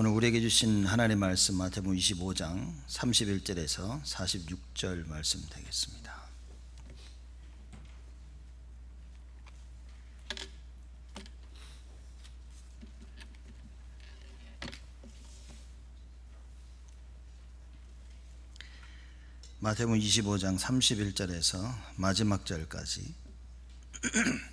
오늘 우리에게 주신 하나님 의 말씀 마태복음 25장 31절에서 46절 말씀 되겠습니다. 마태복음 25장 31절에서 마지막 절까지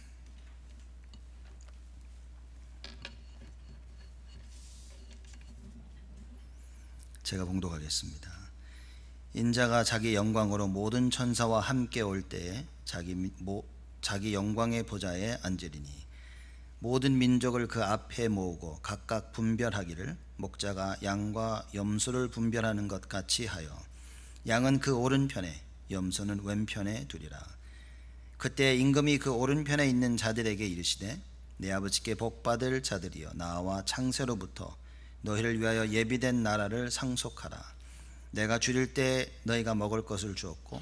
제가 봉독하겠습니다. 인자가 자기 영광으로 모든 천사와 함께 올 때에 자기 모, 자기 영광의 보좌에 앉으리니 모든 민족을 그 앞에 모으고 각각 분별하기를 목자가 양과 염소를 분별하는 것 같이 하여 양은 그 오른편에 염소는 왼편에 두리라 그때 임금이 그 오른편에 있는 자들에게 이르시되 내 아버지께 복받을 자들이여 나와 창세로부터 너희를 위하여 예비된 나라를 상속하라. 내가 줄일 때 너희가 먹을 것을 주었고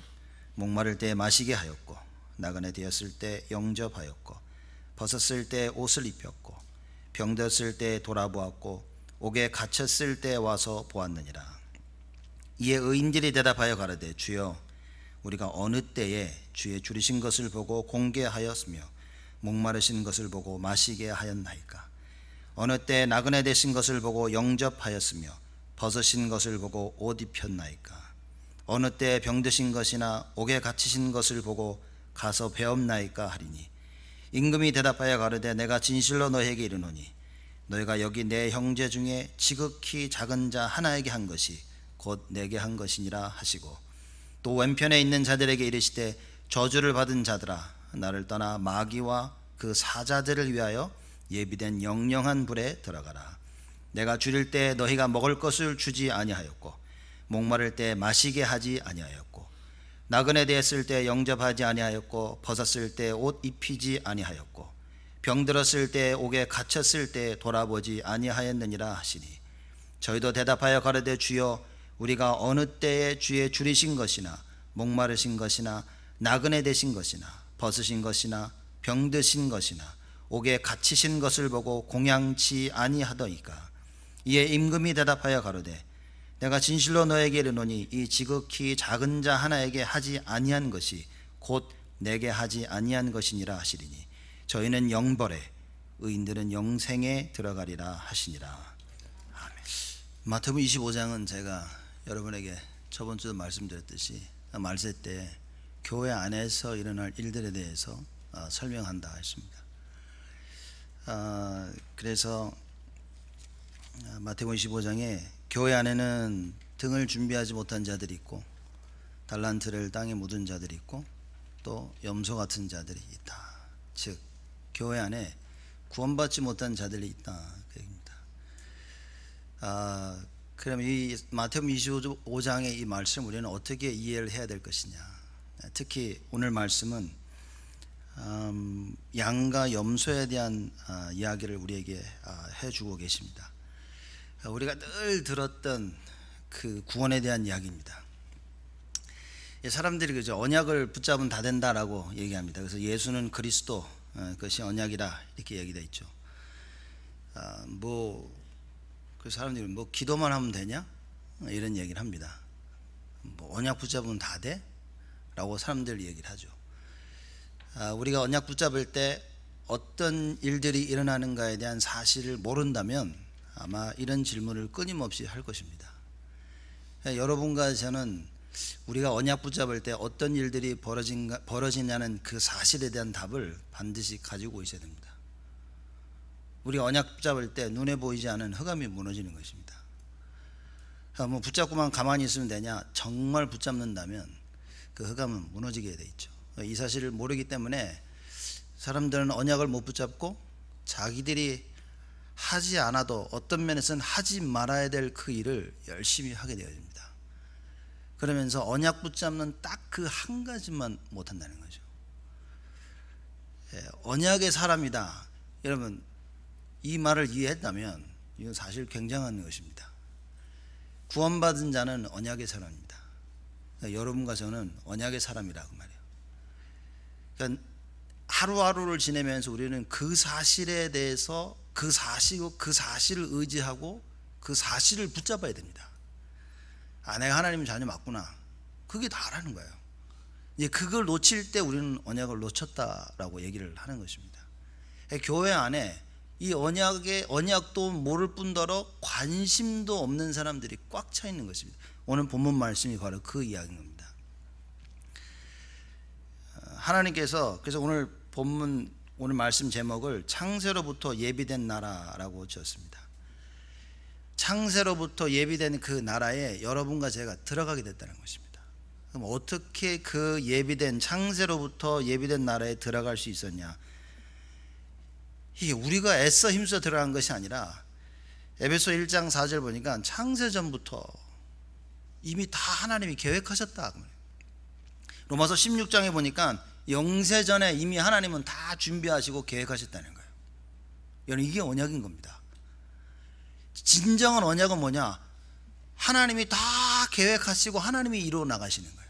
목마를 때 마시게 하였고 나그네 되었을 때 영접하였고 벗었을 때 옷을 입혔고 병들었을 때 돌아보았고 옥에 갇혔을 때 와서 보았느니라. 이에 의인들이 대답하여 가라되 주여 우리가 어느 때에 주의 줄이신 것을 보고 공개하였으며 목마르신 것을 보고 마시게 하였나이까 어느 때 나그네 되신 것을 보고 영접하였으며 벗으신 것을 보고 옷 입혔나이까 어느 때 병드신 것이나 옥에 갇히신 것을 보고 가서 배옵나이까 하리니 임금이 대답하여 가르되 내가 진실로 너에게 이르노니 너희가 여기 내 형제 중에 지극히 작은 자 하나에게 한 것이 곧 내게 한 것이니라 하시고 또 왼편에 있는 자들에게 이르시되 저주를 받은 자들아 나를 떠나 마귀와 그 사자들을 위하여 예비된 영영한 불에 들어가라. 내가 줄일 때 너희가 먹을 것을 주지 아니하였고 목마를 때 마시게 하지 아니하였고 나그네 되었을 때 영접하지 아니하였고 벗었을 때 옷 입히지 아니하였고 병들었을 때 옥에 갇혔을 때 돌아보지 아니하였느니라 하시니 저희도 대답하여 가르되 주여 우리가 어느 때에 주의 줄이신 것이나 목마르신 것이나 나그네 되신 것이나 벗으신 것이나 병드신 것이나 옥에 갇히신 것을 보고 공양치 아니하더니까 이에 임금이 대답하여 가로되 내가 진실로 너에게 이르노니 이 지극히 작은 자 하나에게 하지 아니한 것이 곧 내게 하지 아니한 것이니라 하시리니 저희는 영벌에 의인들은 영생에 들어가리라 하시니라 아멘. 마태복음 25장은 제가 여러분에게 저번 주도 말씀드렸듯이 말세 때 교회 안에서 일어날 일들에 대해서 아, 설명한다 했습니다. 어, 그래서 어, 마태복음 15장에 교회 안에는 등을 준비하지 못한 자들이 있고 달란트를 땅에 묻은 자들이 있고 또 염소 같은 자들이 있다. 즉 교회 안에 구원받지 못한 자들이 있다. 그입니다 아, 그럼 이 마태복음 25장의 이 말씀 우리는 어떻게 이해를 해야 될 것이냐? 특히 오늘 말씀은 음, 양과 염소에 대한 어, 이야기를 우리에게 어, 해주고 계십니다. 어, 우리가 늘 들었던 그 구원에 대한 이야기입니다. 예, 사람들이 그죠 언약을 붙잡으다 된다라고 얘기합니다. 그래서 예수는 그리스도 어, 그것이 언약이라 이렇게 얘기돼 있죠. 뭐그 사람들이 뭐 기도만 하면 되냐 이런 얘기를 합니다. 뭐 언약 붙잡으면 다 돼? 라고 사람들 얘기를 하죠. 아, 우리가 언약 붙잡을 때 어떤 일들이 일어나는가에 대한 사실을 모른다면 아마 이런 질문을 끊임없이 할 것입니다. 예, 여러분과 저는 우리가 언약 붙잡을 때 어떤 일들이 벌어진가, 벌어지냐는 그 사실에 대한 답을 반드시 가지고 있어야 됩니다. 우리 언약 붙잡을 때 눈에 보이지 않은 허감이 무너지는 것입니다. 아, 뭐 붙잡고만 가만히 있으면 되냐? 정말 붙잡는다면 그 허감은 무너지게 돼 있죠. 이 사실을 모르기 때문에 사람들은 언약을 못 붙잡고 자기들이 하지 않아도 어떤 면에서는 하지 말아야 될 그 일을 열심히 하게 되어집니다. 그러면서 언약 붙잡는 딱 그 한 가지만 못한다는 거죠. 예, 언약의 사람이다. 여러분 이 말을 이해했다면 이건 사실 굉장한 것입니다. 구원받은 자는 언약의 사람입니다. 그러니까 여러분과 저는 언약의 사람이라고 말해요. 그러니까 하루하루를 지내면서 우리는 그 사실에 대해서 그사실그 그 사실을 의지하고 그 사실을 붙잡아야 됩니다. 아, 내가 하나님 자녀 맞구나. 그게 다라는 거예요. 이제 그걸 놓칠 때 우리는 언약을 놓쳤다라고 얘기를 하는 것입니다. 그러니까 교회 안에 이 언약의 언약도 모를 뿐더러 관심도 없는 사람들이 꽉 차 있는 것입니다. 오늘 본문 말씀이 바로 그 이야기인 니다 하나님께서 그래서 오늘 본문 오늘 말씀 제목을 창세로부터 예비된 나라라고 지었습니다. 창세로부터 예비된 그 나라에 여러분과 제가 들어가게 됐다는 것입니다. 그럼 어떻게 그 예비된 창세로부터 예비된 나라에 들어갈 수 있었냐? 이게 우리가 애써 힘써 들어간 것이 아니라 에베소 1장 4절 보니까 창세 전부터 이미 다 하나님이 계획하셨다. 로마서 16장에 보니까 영세 전에 이미 하나님은 다 준비하시고 계획하셨다는 거예요. 여러분 이게 언약인 겁니다. 진정한 언약은 뭐냐? 하나님이 다 계획하시고 하나님이 이루어 나가시는 거예요.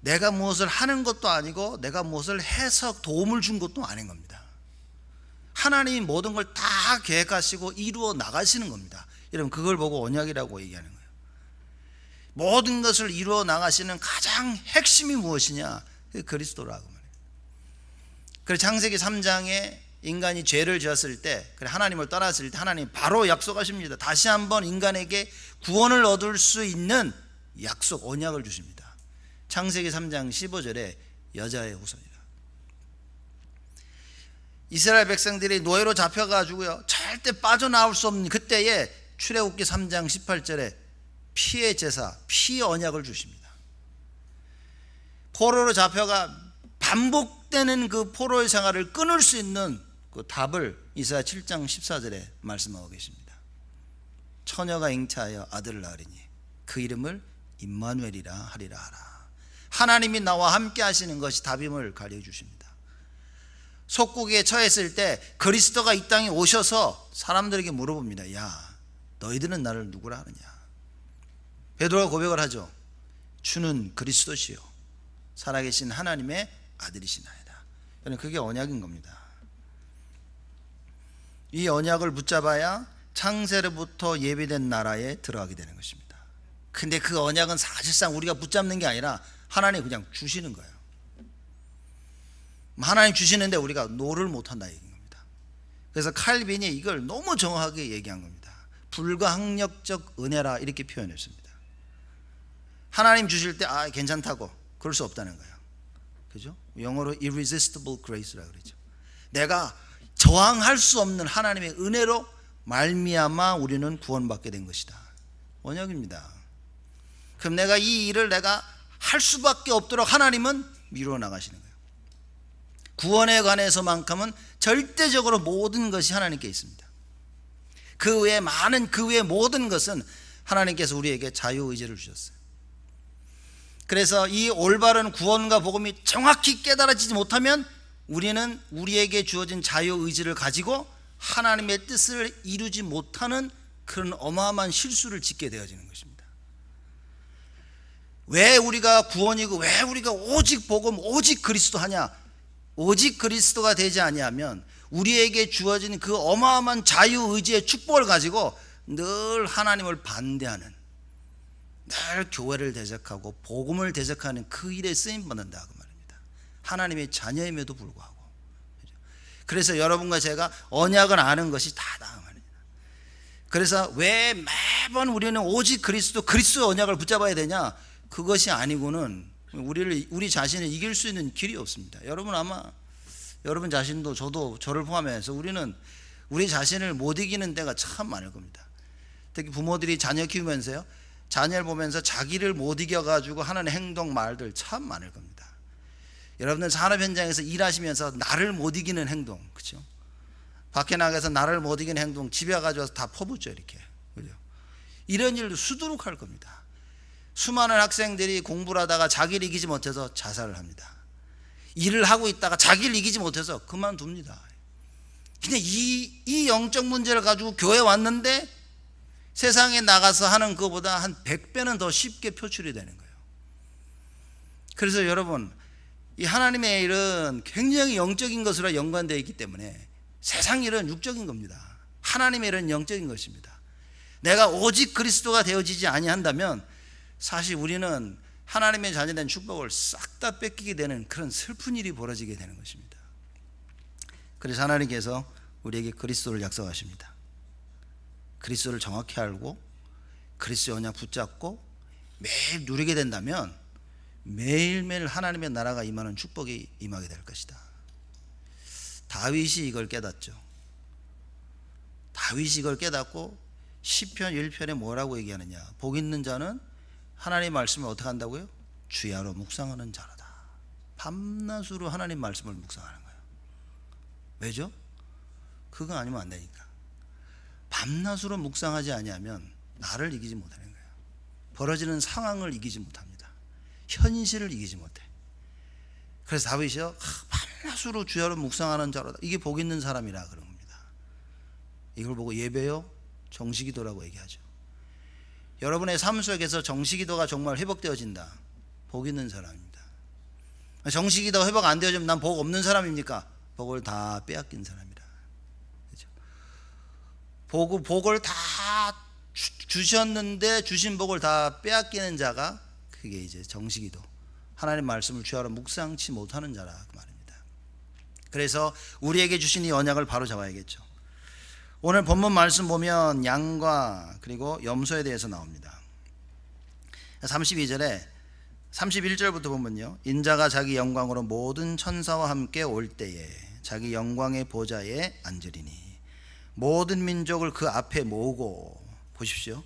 내가 무엇을 하는 것도 아니고 내가 무엇을 해서 도움을 준 것도 아닌 겁니다. 하나님이 모든 걸 다 계획하시고 이루어 나가시는 겁니다. 여러분 그걸 보고 언약이라고 얘기하는 거예요. 모든 것을 이루어 나가시는 가장 핵심이 무엇이냐? 그 그리스도라고 말해요. 그래 창세기 3장에 인간이 죄를 지었을 때, 그래 하나님을 떠났을 때 하나님 바로 약속하십니다. 다시 한번 인간에게 구원을 얻을 수 있는 약속 언약을 주십니다. 창세기 3장 15절에 여자의 후손이라. 이스라엘 백성들이 노예로 잡혀가지고요 절대 빠져나올 수 없는 그때에 출애굽기 3장 18절에 피의 제사, 피 언약을 주십니다. 포로로 잡혀가 반복되는 그 포로의 생활을 끊을 수 있는 그 답을 이사 7장 14절에 말씀하고 계십니다. 처녀가 잉태하여 아들을 낳으리니 그 이름을 임마누엘이라 하리라 하라. 하나님이 나와 함께 하시는 것이 답임을 가려 주십니다. 속국에 처했을 때 그리스도가 이 땅에 오셔서 사람들에게 물어봅니다. 야, 너희들은 나를 누구라 하느냐? 베드로가 고백을 하죠. 주는 그리스도시요 살아계신 하나님의 아들이시나이다. 여러분 그게 언약인 겁니다. 이 언약을 붙잡아야 창세로부터 예비된 나라에 들어가게 되는 것입니다. 근데 그 언약은 사실상 우리가 붙잡는 게 아니라 하나님 그냥 주시는 거예요. 하나님 주시는데 우리가 노를 못한다 얘기인 겁니다. 그래서 칼빈이 이걸 너무 정확하게 얘기한 겁니다. 불가항력적 은혜라 이렇게 표현했습니다. 하나님 주실 때 아 괜찮다고 그럴 수 없다는 거예요. 그죠? 영어로 irresistible grace라 그러죠. 내가 저항할 수 없는 하나님의 은혜로 말미암아 우리는 구원받게 된 것이다. 원역입니다. 그럼 내가 이 일을 내가 할 수밖에 없도록 하나님은 미뤄 나가시는 거예요. 구원에 관해서만큼은 절대적으로 모든 것이 하나님께 있습니다. 그 외에 많은 그 외에 모든 것은 하나님께서 우리에게 자유 의지를 주셨어요. 그래서 이 올바른 구원과 복음이 정확히 깨달아지지 못하면 우리는 우리에게 주어진 자유 의지를 가지고 하나님의 뜻을 이루지 못하는 그런 어마어마한 실수를 짓게 되어지는 것입니다. 왜 우리가 구원이고 왜 우리가 오직 복음, 오직 그리스도 하냐? 오직 그리스도가 되지 아니하면 우리에게 주어진 그 어마어마한 자유 의지의 축복을 가지고 늘 하나님을 반대하는 늘 교회를 대적하고 복음을 대적하는 그 일에 쓰임 받는다 그 말입니다. 하나님의 자녀임에도 불구하고. 그래서 여러분과 제가 언약을 아는 것이 다다 그 말입니다. 그래서 왜 매번 우리는 오직 그리스도 그리스도 언약을 붙잡아야 되냐? 그것이 아니고는 우리를 우리 자신을 이길 수 있는 길이 없습니다. 여러분 아마 여러분 자신도 저도 저를 포함해서 우리는 우리 자신을 못 이기는 때가 참 많을 겁니다. 특히 부모들이 자녀 키우면서요. 자녀를 보면서 자기를 못 이겨가지고 하는 행동 말들 참 많을 겁니다. 여러분들 산업 현장에서 일하시면서 나를 못 이기는 행동, 그죠? 밖에 나가서 나를 못 이기는 행동 집에 가져와서 다 퍼붓죠, 이렇게. 그죠? 이런 일 수두룩 할 겁니다. 수많은 학생들이 공부를 하다가 자기를 이기지 못해서 자살을 합니다. 일을 하고 있다가 자기를 이기지 못해서 그만둡니다. 근데 이, 이 영적 문제를 가지고 교회 왔는데 세상에 나가서 하는 것보다 한 100배는 더 쉽게 표출이 되는 거예요. 그래서 여러분, 이 하나님의 일은 굉장히 영적인 것으로 연관되어 있기 때문에 세상 일은 육적인 겁니다. 하나님의 일은 영적인 것입니다. 내가 오직 그리스도가 되어지지 아니한다면 사실 우리는 하나님의 자녀된 축복을 싹 다 뺏기게 되는 그런 슬픈 일이 벌어지게 되는 것입니다. 그래서 하나님께서 우리에게 그리스도를 약속하십니다. 그리스도를 정확히 알고 그리스도 언약 붙잡고 매일 누리게 된다면 매일매일 하나님의 나라가 임하는 축복이 임하게 될 것이다. 다윗이 이걸 깨닫죠. 다윗이 이걸 깨닫고 시편 1편에 뭐라고 얘기하느냐? 복 있는 자는 하나님 말씀을 어떻게 한다고요? 주야로 묵상하는 자라다. 밤낮으로 하나님 말씀을 묵상하는 거예요. 왜죠? 그거 아니면 안 되니까. 밤낮으로 묵상하지 아니하면 나를 이기지 못하는 거예요. 벌어지는 상황을 이기지 못합니다. 현실을 이기지 못해. 그래서 다윗이요 아, 밤낮으로 주야로 묵상하는 자로다. 이게 복 있는 사람이라 그런 겁니다. 이걸 보고 예배요 정식기도라고 얘기하죠. 여러분의 삶 속에서 정식기도가 정말 회복되어진다. 복 있는 사람입니다. 정식기도 회복 안 되어지면 난 복 없는 사람입니까? 복을 다 빼앗긴 사람입니다. 복을, 복을 다 주셨는데 주신 복을 다 빼앗기는 자가 그게 이제 정식이도 하나님 말씀을 주하러 묵상치 못하는 자라 그 말입니다. 그래서 우리에게 주신 이 언약을 바로 잡아야겠죠. 오늘 본문 말씀 보면 양과 그리고 염소에 대해서 나옵니다. 32절에 31절부터 보면요. 인자가 자기 영광으로 모든 천사와 함께 올 때에 자기 영광의 보좌에 앉으리니 모든 민족을 그 앞에 모으고 보십시오.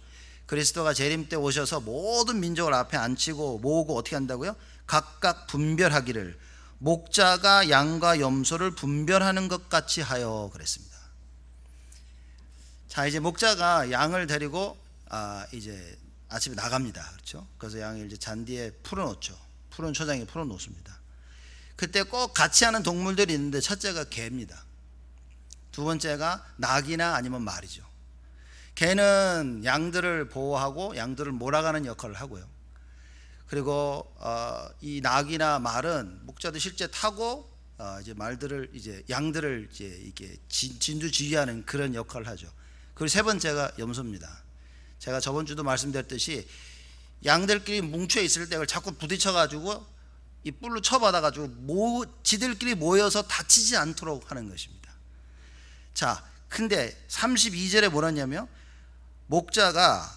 그리스도가 재림 때 오셔서 모든 민족을 앞에 앉히고 모으고 어떻게 한다고요? 각각 분별하기를 목자가 양과 염소를 분별하는 것 같이 하여 그랬습니다. 자 이제 목자가 양을 데리고 아 이제 아침에 나갑니다. 그렇죠? 그래서 양을 이제 잔디에 풀어놓죠. 푸른 초장에 풀어놓습니다. 그때 꼭 같이 하는 동물들이 있는데 첫째가 개입니다. 두 번째가 낙이나 아니면 말이죠. 개는 양들을 보호하고 양들을 몰아가는 역할을 하고요. 그리고 어, 이 낙이나 말은 목자도 실제 타고 어, 이제 말들을 이제 양들을 이제 이게 진두지휘하는 그런 역할을 하죠. 그리고 세 번째가 염소입니다. 제가 저번 주도 말씀드렸듯이 양들끼리 뭉쳐 있을 때 그걸 자꾸 부딪혀 가지고 이 뿔로 쳐받아 가지고 지들끼리 모여서 다치지 않도록 하는 것입니다. 자, 근데 32절에 뭐라냐면 목자가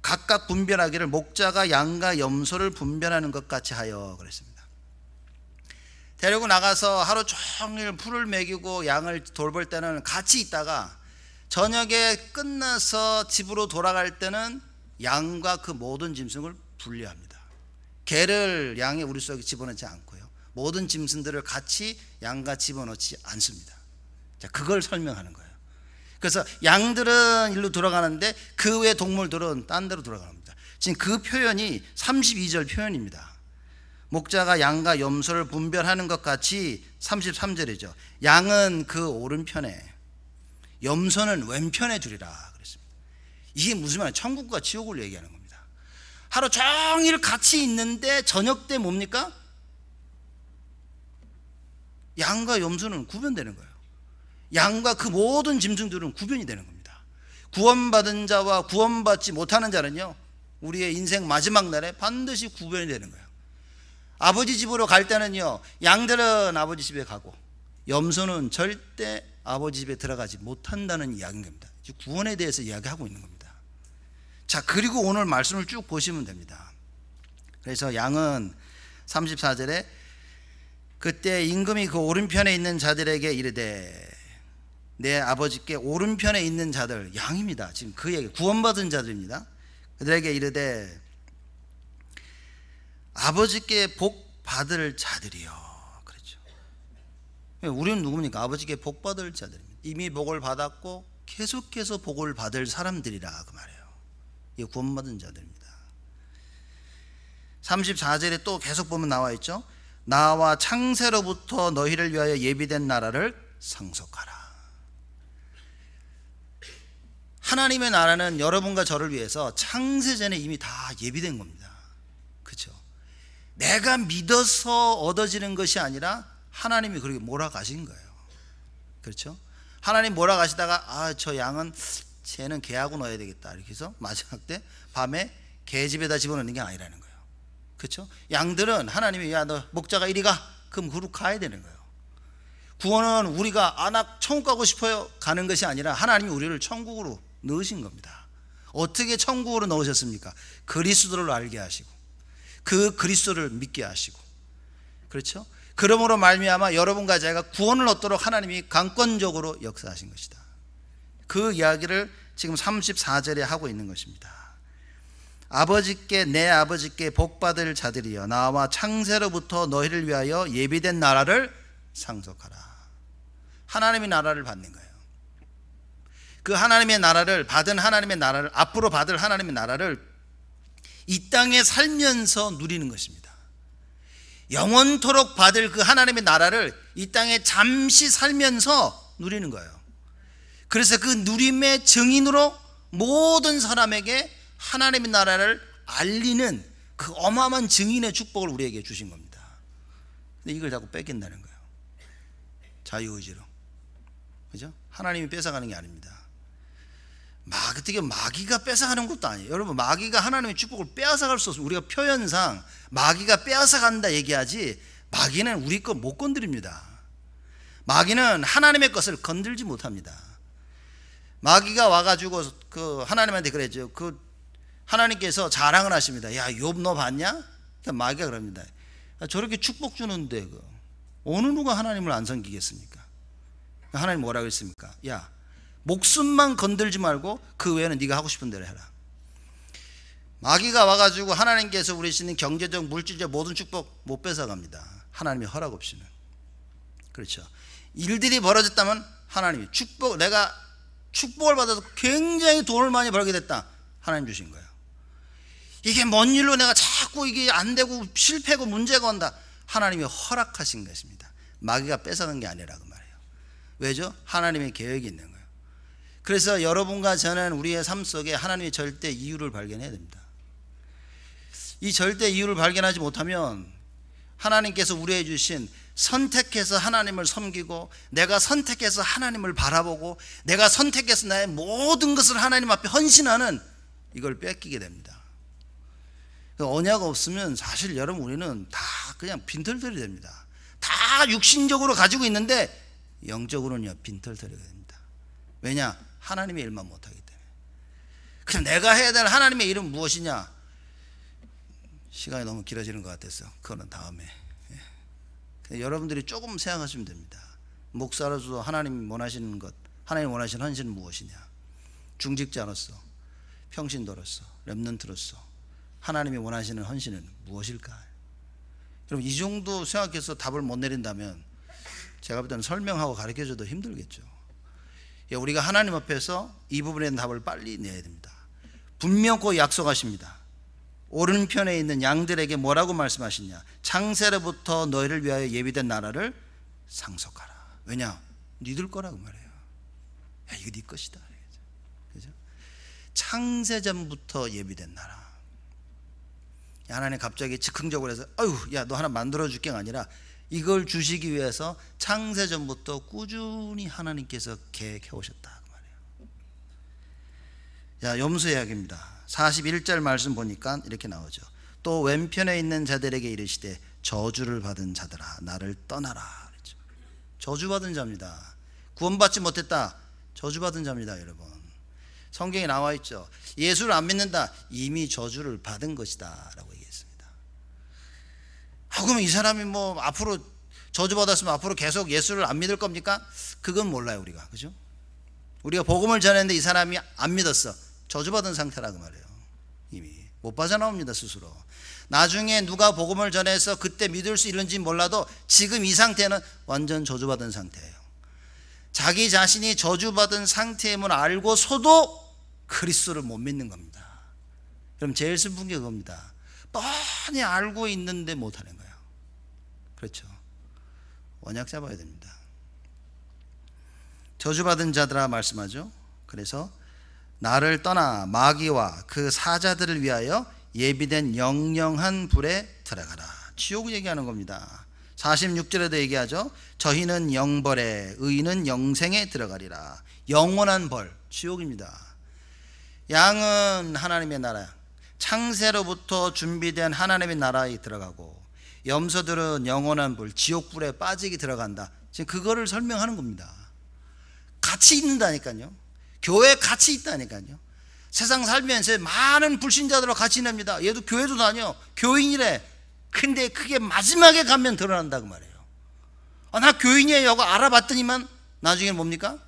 각각 분별하기를 목자가 양과 염소를 분별하는 것 같이 하여 그랬습니다. 데리고 나가서 하루 종일 풀을 먹이고 양을 돌볼 때는 같이 있다가 저녁에 끝나서 집으로 돌아갈 때는 양과 그 모든 짐승을 분리합니다. 개를 양의 우리 속에 집어넣지 않고요. 모든 짐승들을 같이 양과 집어넣지 않습니다. 자, 그걸 설명하는 거예요. 그래서 양들은 일로 돌아가는데 그 외 동물들은 딴 데로 돌아갑니다. 지금 그 표현이 32절 표현입니다. 목자가 양과 염소를 분별하는 것 같이 33절이죠. 양은 그 오른편에 염소는 왼편에 두리라 그랬습니다. 이게 무슨 말이에요? 천국과 지옥을 얘기하는 겁니다. 하루 종일 같이 있는데 저녁 때 뭡니까? 양과 염소는 구별되는 거예요. 양과 그 모든 짐승들은 구별이 되는 겁니다. 구원받은 자와 구원받지 못하는 자는요, 우리의 인생 마지막 날에 반드시 구별이 되는 거예요. 아버지 집으로 갈 때는요, 양들은 아버지 집에 가고, 염소는 절대 아버지 집에 들어가지 못한다는 이야기인 겁니다. 구원에 대해서 이야기하고 있는 겁니다. 자, 그리고 오늘 말씀을 쭉 보시면 됩니다. 그래서 양은 34절에 그때 임금이 그 오른편에 있는 자들에게 이르되 내 아버지께 오른편에 있는 자들 양입니다. 지금 그에게 구원받은 자들입니다. 그들에게 이르되 아버지께 복 받을 자들이요. 그렇죠. 우리는 누굽니까? 아버지께 복 받을 자들입니다. 이미 복을 받았고 계속해서 복을 받을 사람들이라 그 말이에요. 이 구원받은 자들입니다. 34절에 또 계속 보면 나와 있죠. 나와 창세로부터 너희를 위하여 예비된 나라를 상속하라. 하나님의 나라는 여러분과 저를 위해서 창세전에 이미 다 예비된 겁니다. 그렇죠? 내가 믿어서 얻어지는 것이 아니라 하나님이 그렇게 몰아가신 거예요. 그렇죠? 하나님 몰아가시다가 아저 양은 쟤는 개하고 넣어야 되겠다 이렇게 해서 마지막 때 밤에 개 집에다 집어넣는 게 아니라는 거예요. 그렇죠? 양들은 하나님이 야 너 목자가 이리 가 그럼 그로 가야 되는 거예요. 구원은 우리가 아나 천국 가고 싶어요 가는 것이 아니라 하나님이 우리를 천국으로 넣으신 겁니다. 어떻게 천국으로 넣으셨습니까? 그리스도를 알게 하시고 그 그리스도를 믿게 하시고 그렇죠? 그러므로 말미암아 여러분과 제가 구원을 얻도록 하나님이 강권적으로 역사하신 것이다. 그 이야기를 지금 34절에 하고 있는 것입니다. 아버지께 내 아버지께 복 받을 자들이여 나와 창세로부터 너희를 위하여 예비된 나라를 상속하라. 하나님의 나라를 받는 거예요. 그 하나님의 나라를 받은 하나님의 나라를 앞으로 받을 하나님의 나라를 이 땅에 살면서 누리는 것입니다. 영원토록 받을 그 하나님의 나라를 이 땅에 잠시 살면서 누리는 거예요. 그래서 그 누림의 증인으로 모든 사람에게 하나님의 나라를 알리는 그 어마어마한 증인의 축복을 우리에게 주신 겁니다. 근데 이걸 자꾸 뺏긴다는 거예요. 자유의지로. 그죠? 하나님이 뺏어가는 게 아닙니다. 막 어떻게 마귀가 뺏어가는 것도 아니에요. 여러분 마귀가 하나님의 축복을 빼앗아갈 수 없어요. 우리가 표현상 마귀가 빼앗아간다 얘기하지 마귀는 우리 것 못 건드립니다. 마귀는 하나님의 것을 건들지 못합니다. 마귀가 와가지고 그 하나님한테 그랬죠. 그 하나님께서 자랑을 하십니다. 야, 욥 너 봤냐? 그러니까 마귀가 그럽니다. 저렇게 축복 주는데 그 어느 누가 하나님을 안 섬기겠습니까? 그러니까 하나님 뭐라 그랬습니까? 야, 목숨만 건들지 말고 그 외에는 네가 하고 싶은 대로 해라. 마귀가 와가지고 하나님께서 우리 주는 경제적, 물질적 모든 축복 못 뺏어갑니다. 하나님의 허락 없이는. 그렇죠. 일들이 벌어졌다면 하나님이 축복, 내가 축복을 받아서 굉장히 돈을 많이 벌게 됐다. 하나님 주신 거예요. 이게 뭔 일로 내가 자꾸 이게 안 되고 실패고 문제가 온다. 하나님이 허락하신 것입니다. 마귀가 뺏어간 게 아니라 그말이요 왜죠? 하나님의 계획이 있는 거예요. 그래서 여러분과 저는 우리의 삶 속에 하나님의 절대 이유를 발견해야 됩니다. 이 절대 이유를 발견하지 못하면 하나님께서 우리해 주신 선택해서 하나님을 섬기고 내가 선택해서 하나님을 바라보고 내가 선택해서 나의 모든 것을 하나님 앞에 헌신하는 이걸 뺏기게 됩니다. 그 언약 없으면 사실 여러분 우리는 다 그냥 빈털털이 됩니다. 다 육신적으로 가지고 있는데 영적으로는 빈털털이 됩니다. 왜냐? 하나님의 일만 못하기 때문에. 그럼 내가 해야 될 하나님의 일은 무엇이냐? 시간이 너무 길어지는 것 같아서 그거는 다음에. 예. 여러분들이 조금 생각하시면 됩니다. 목사로서 하나님 원하시는 것, 하나님 원하시는 헌신은 무엇이냐? 중직자로서, 평신도로서, 랩런트로서 하나님이 원하시는 헌신은 무엇일까? 여러이 정도 생각해서 답을 못 내린다면 제가 볼 때는 설명하고 가르쳐줘도 힘들겠죠. 예, 우리가 하나님 앞에서 이부분의 답을 빨리 내야 됩니다. 분명코 약속하십니다. 오른편에 있는 양들에게 뭐라고 말씀하시냐? 창세로부터 너희를 위하여 예비된 나라를 상속하라. 왜냐? 니들 거라고 말해요. 야, 이거 네 것이다. 그죠? 창세전부터 예비된 나라. 하나님 갑자기 즉흥적으로 해서, 아유, 야, 너 하나 만들어줄 게 아니라 이걸 주시기 위해서 창세전부터 꾸준히 하나님께서 계획해 오셨다 그 말이에요. 자, 염소 이야기입니다. 41절 말씀 보니까 이렇게 나오죠. 또 왼편에 있는 자들에게 이르시되 저주를 받은 자들아 나를 떠나라 그랬죠. 저주받은 자입니다. 구원받지 못했다. 저주받은 자입니다, 여러분. 성경에 나와 있죠. 예수를 안 믿는다. 이미 저주를 받은 것이다라고 그럼 이 사람이 뭐 앞으로 저주받았으면 앞으로 계속 예수를 안 믿을 겁니까? 그건 몰라요 우리가 그죠? 우리가 복음을 전했는데 이 사람이 안 믿었어 저주받은 상태라고 그 말해요 이미 못 빠져나옵니다 스스로 나중에 누가 복음을 전해서 그때 믿을 수 있는지 몰라도 지금 이 상태는 완전 저주받은 상태예요 자기 자신이 저주받은 상태임을 알고서도 그리스도를 못 믿는 겁니다 그럼 제일 슬픈 게 그겁니다 뻔히 알고 있는데 못하는 그렇죠. 원약 잡아야 됩니다. 저주받은 자들아 말씀하죠. 그래서 나를 떠나 마귀와 그 사자들을 위하여 예비된 영영한 불에 들어가라. 지옥을 얘기하는 겁니다. 46절에도 얘기하죠. 저희는 영벌에 의인은 영생에 들어가리라. 영원한 벌, 지옥입니다. 양은 하나님의 나라, 창세로부터 준비된 하나님의 나라에 들어가고 염소들은 영원한 불, 지옥불에 빠지게 들어간다. 지금 그거를 설명하는 겁니다. 같이 있는다니까요. 교회 같이 있다니까요. 세상 살면서 많은 불신자들과 같이 납니다 얘도 교회도 다녀. 교인이래. 근데 그게 마지막에 가면 드러난다고 말해요 아, 나 교인이에요. 하고 알아봤더니만 나중에 뭡니까?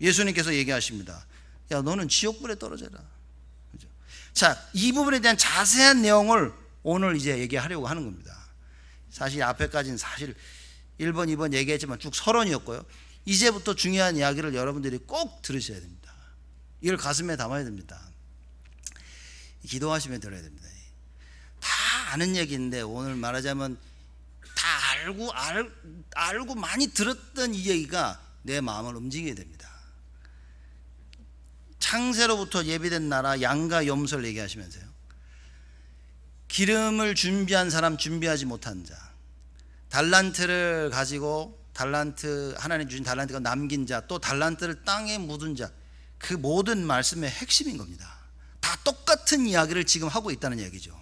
예수님께서 얘기하십니다. 야, 너는 지옥불에 떨어져라. 그죠? 자, 이 부분에 대한 자세한 내용을 오늘 이제 얘기하려고 하는 겁니다. 사실 앞에까지는 사실 1번, 2번 얘기했지만 쭉 서론이었고요. 이제부터 중요한 이야기를 여러분들이 꼭 들으셔야 됩니다. 이걸 가슴에 담아야 됩니다. 기도하시면 들어야 됩니다. 다 아는 얘기인데 오늘 말하자면 다 알고 알, 알고 많이 들었던 이 얘기가 내 마음을 움직이게 됩니다. 창세로부터 예비된 나라 양가 염소를 얘기하시면서요. 기름을 준비한 사람 준비하지 못한 자 달란트를 가지고 달란트 하나님 주신 달란트가 남긴 자 또 달란트를 땅에 묻은 자그 모든 말씀의 핵심인 겁니다 다 똑같은 이야기를 지금 하고 있다는 얘기죠